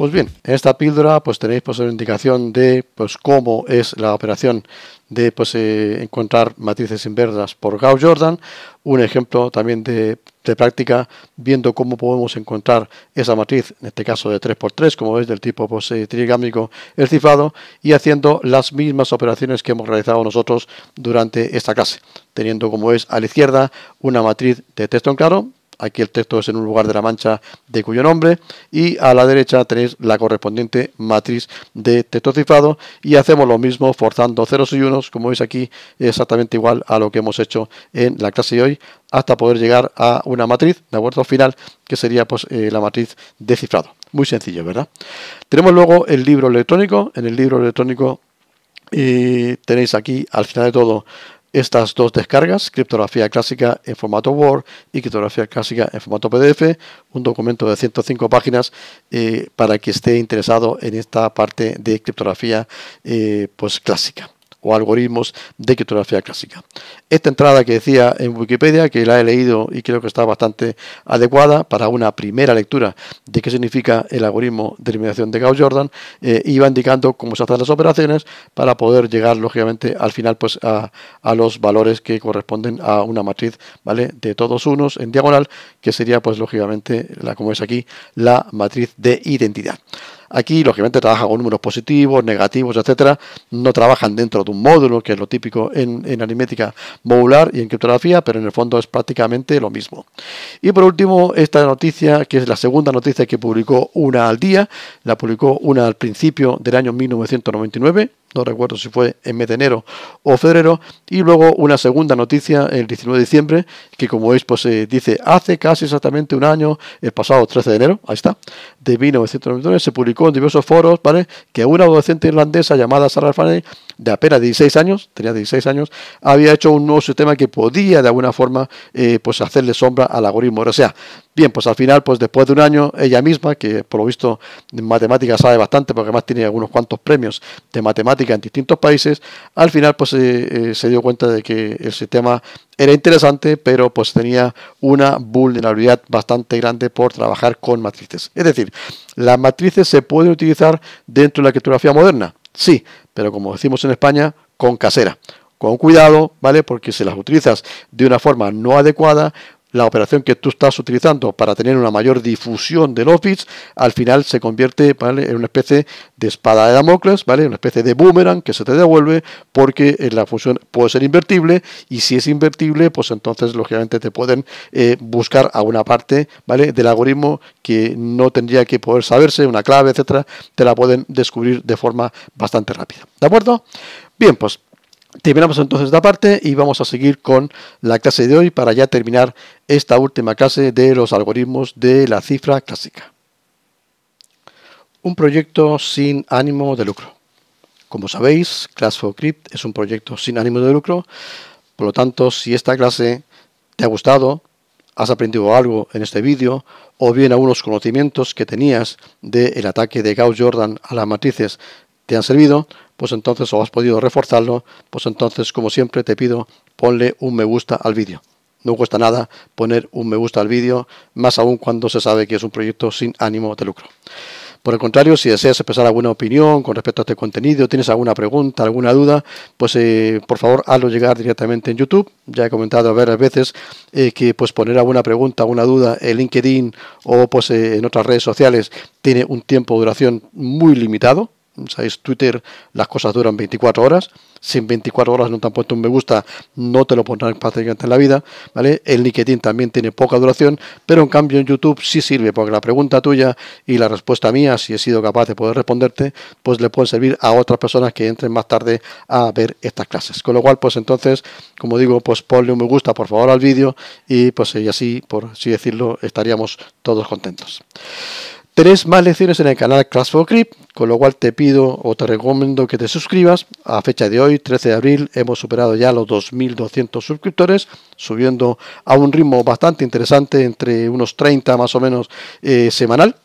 Pues bien, en esta píldora pues tenéis pues una indicación de pues cómo es la operación de pues eh, encontrar matrices inversas por Gauss-Jordan, un ejemplo también de, práctica viendo cómo podemos encontrar esa matriz, en este caso de 3x3, como veis del tipo pues, eh, trigámico el cifrado y haciendo las mismas operaciones que hemos realizado nosotros durante esta clase, teniendo como es a la izquierda una matriz de texto en claro, aquí el texto es en un lugar de la mancha de cuyo nombre, y a la derecha tenéis la correspondiente matriz de texto cifrado, y hacemos lo mismo forzando ceros y unos, como veis aquí, exactamente igual a lo que hemos hecho en la clase de hoy, hasta poder llegar a una matriz, de acuerdo, final, que sería pues eh, la matriz de cifrado. Muy sencillo, ¿verdad? Tenemos luego el libro electrónico, en el libro electrónico y eh, tenéis aquí al final de todo estas dos descargas, criptografía clásica en formato Word y criptografía clásica en formato PDF, un documento de 105 páginas eh, para que esté interesado en esta parte de criptografía eh, pues, clásica o algoritmos de criptografía clásica. Esta entrada que decía en Wikipedia, que la he leído y creo que está bastante adecuada para una primera lectura de qué significa el algoritmo de eliminación de Gauss-Jordan, eh, iba indicando cómo se hacen las operaciones para poder llegar, lógicamente, al final pues a, los valores que corresponden a una matriz ¿vale? de todos unos en diagonal, que sería, pues lógicamente, la, como es aquí, la matriz de identidad. Aquí, lógicamente, trabaja con números positivos, negativos, etcétera. No trabajan dentro de un módulo, que es lo típico en, en aritmética modular y en criptografía, pero en el fondo es prácticamente lo mismo. Y por último, esta noticia, que es la segunda noticia que publicó una al día, la publicó una al principio del año 1999 no recuerdo si fue en mes de enero o febrero, y luego una segunda noticia el 19 de diciembre, que como veis, pues se eh, dice, hace casi exactamente un año, el pasado 13 de enero, ahí está, de 1999, se publicó en diversos foros, ¿vale?, que una adolescente irlandesa llamada Sarah Fanny, de apenas 16 años, tenía 16 años, había hecho un nuevo sistema que podía de alguna forma, eh, pues hacerle sombra al algoritmo, o sea, Bien, pues al final, pues después de un año, ella misma, que por lo visto en matemáticas sabe bastante, porque además tiene algunos cuantos premios de matemática en distintos países, al final pues eh, eh, se dio cuenta de que el sistema era interesante, pero pues tenía una vulnerabilidad bastante grande por trabajar con matrices. Es decir, las matrices se pueden utilizar dentro de la criptografía moderna, sí, pero como decimos en España, con casera. Con cuidado, ¿vale? Porque si las utilizas de una forma no adecuada, la operación que tú estás utilizando para tener una mayor difusión del Office, al final se convierte en una especie de espada de Damocles, ¿vale? una especie de boomerang que se te devuelve porque la función puede ser invertible y si es invertible, pues entonces lógicamente te pueden eh, buscar a una parte ¿vale? del algoritmo que no tendría que poder saberse, una clave, etcétera, te la pueden descubrir de forma bastante rápida. ¿De acuerdo? Bien, pues Terminamos entonces esta parte y vamos a seguir con la clase de hoy para ya terminar esta última clase de los algoritmos de la cifra clásica. Un proyecto sin ánimo de lucro. Como sabéis, Class 4 Crypt es un proyecto sin ánimo de lucro, por lo tanto, si esta clase te ha gustado, has aprendido algo en este vídeo, o bien algunos conocimientos que tenías del ataque de Gauss-Jordan a las matrices te han servido, pues entonces o has podido reforzarlo, pues entonces como siempre te pido ponle un me gusta al vídeo. No cuesta nada poner un me gusta al vídeo, más aún cuando se sabe que es un proyecto sin ánimo de lucro. Por el contrario, si deseas expresar alguna opinión con respecto a este contenido, tienes alguna pregunta, alguna duda, pues eh, por favor hazlo llegar directamente en YouTube. Ya he comentado varias veces eh, que pues poner alguna pregunta, alguna duda en LinkedIn o pues eh, en otras redes sociales tiene un tiempo de duración muy limitado Twitter, las cosas duran 24 horas. Si en 24 horas no te han puesto un me gusta, no te lo pondrán prácticamente en la vida, ¿vale? El LinkedIn también tiene poca duración, pero en cambio en YouTube sí sirve, porque la pregunta tuya y la respuesta mía, si he sido capaz de poder responderte, pues le pueden servir a otras personas que entren más tarde a ver estas clases. Con lo cual, pues entonces, como digo, pues ponle un me gusta, por favor, al vídeo y pues así, por así decirlo, estaríamos todos contentos. Tres más lecciones en el canal Class for crip con lo cual te pido o te recomiendo que te suscribas. A fecha de hoy, 13 de abril, hemos superado ya los 2.200 suscriptores, subiendo a un ritmo bastante interesante, entre unos 30 más o menos eh, semanal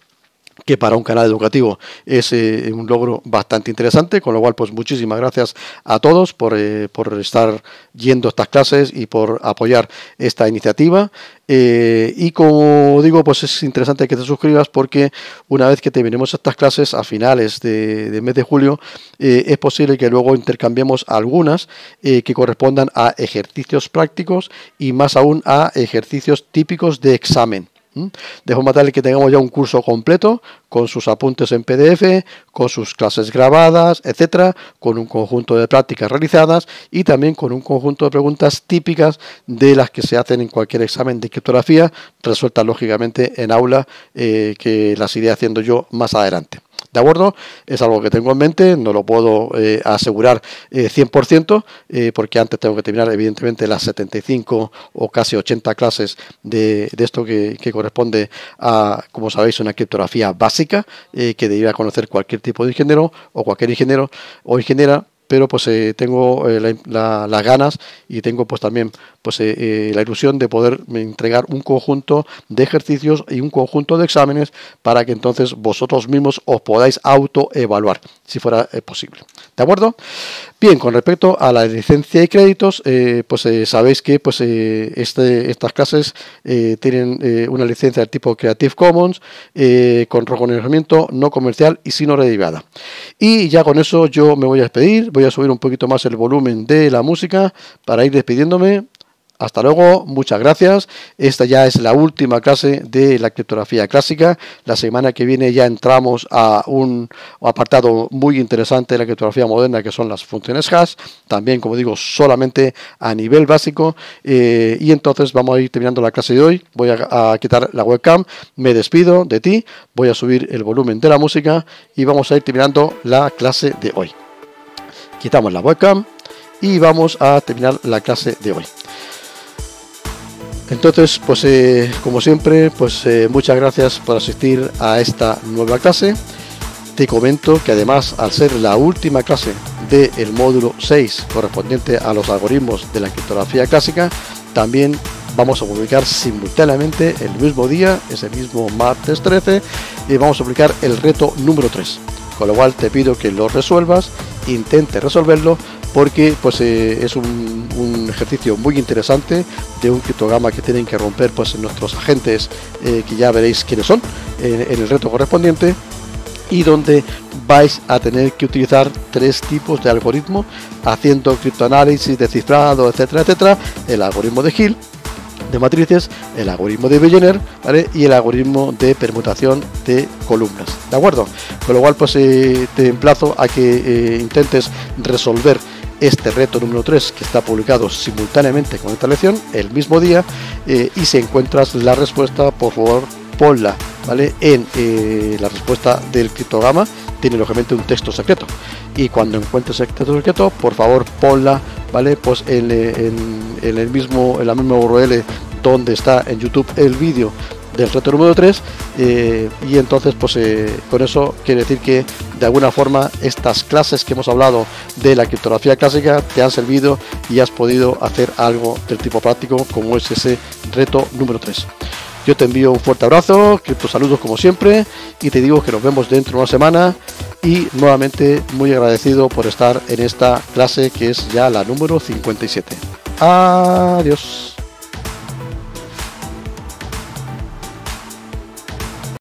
que para un canal educativo es eh, un logro bastante interesante, con lo cual pues muchísimas gracias a todos por, eh, estar yendo a estas clases y por apoyar esta iniciativa. Eh, y como digo, pues es interesante que te suscribas porque una vez que terminemos estas clases a finales de, de mes de julio, es posible que luego intercambiemos algunas que correspondan a ejercicios prácticos y más aún a ejercicios típicos de examen. Dejo matarle que tengamos ya un curso completo con sus apuntes en PDF, con sus clases grabadas, etcétera, con un conjunto de prácticas realizadas y también con un conjunto de preguntas típicas de las que se hacen en cualquier examen de criptografía, resueltas lógicamente en aula eh, que las iré haciendo yo más adelante. ¿De acuerdo? Es algo que tengo en mente, no lo puedo eh, asegurar 100%, eh, eh, porque antes tengo que terminar, evidentemente, las 75 o casi 80 clases de, de esto que, corresponde a, como sabéis, una criptografía básica que debería conocer cualquier tipo de ingeniero o cualquier ingeniero o ingeniera pero pues tengo las ganas y tengo pues también pues, eh, eh, la ilusión de poder entregar un conjunto de ejercicios y un conjunto de exámenes para que entonces vosotros mismos os podáis autoevaluar, si fuera eh, posible. ¿De acuerdo? Bien, con respecto a la licencia y créditos, pues sabéis que pues, este, estas clases tienen una licencia de tipo Creative Commons con reconocimiento no comercial y sino derivada. Y ya con eso yo me voy a despedir, voy a subir un poquito más el volumen de la música para ir despidiéndome hasta luego, muchas gracias. Esta ya es la última clase de la criptografía clásica. La semana que viene ya entramos a un apartado muy interesante de la criptografía moderna que son las funciones hash. También, como digo, solamente a nivel básico. Eh, y entonces vamos a ir terminando la clase de hoy. Voy a quitar la webcam. Me despido de ti. Voy a subir el volumen de la música y vamos a ir terminando la clase de hoy. Quitamos la webcam y vamos a terminar la clase de hoy. Entonces, pues eh, como siempre, pues eh, muchas gracias por asistir a esta nueva clase. Te comento que además, al ser la última clase del módulo 6 correspondiente a los algoritmos de la criptografía clásica, también vamos a publicar simultáneamente el mismo día, ese mismo martes 13, y vamos a publicar el reto número 3. Con lo cual te pido que lo resuelvas, intente resolverlo porque pues, eh, es un, ejercicio muy interesante de un criptograma que tienen que romper pues, nuestros agentes, eh, que ya veréis quiénes son, eh, en, el reto correspondiente, y donde vais a tener que utilizar tres tipos de algoritmos haciendo criptoanálisis, descifrado, etcétera, etcétera, el algoritmo de Hill de matrices, el algoritmo de Billionaire y el algoritmo de permutación de columnas, ¿de acuerdo? Con lo cual pues te emplazo a que intentes resolver este reto número 3 que está publicado simultáneamente con esta lección el mismo día eh, y si encuentras la respuesta por favor ponla ¿vale? en eh, la respuesta del criptograma tiene lógicamente un texto secreto y cuando encuentres el texto secreto por favor ponla vale pues en, en el mismo en la misma url donde está en youtube el vídeo del reto número 3 eh, y entonces pues eh, con eso quiere decir que de alguna forma estas clases que hemos hablado de la criptografía clásica te han servido y has podido hacer algo del tipo práctico como es ese reto número 3. Yo te envío un fuerte abrazo, que cripto saludos como siempre y te digo que nos vemos dentro de una semana y nuevamente muy agradecido por estar en esta clase que es ya la número 57. Adiós.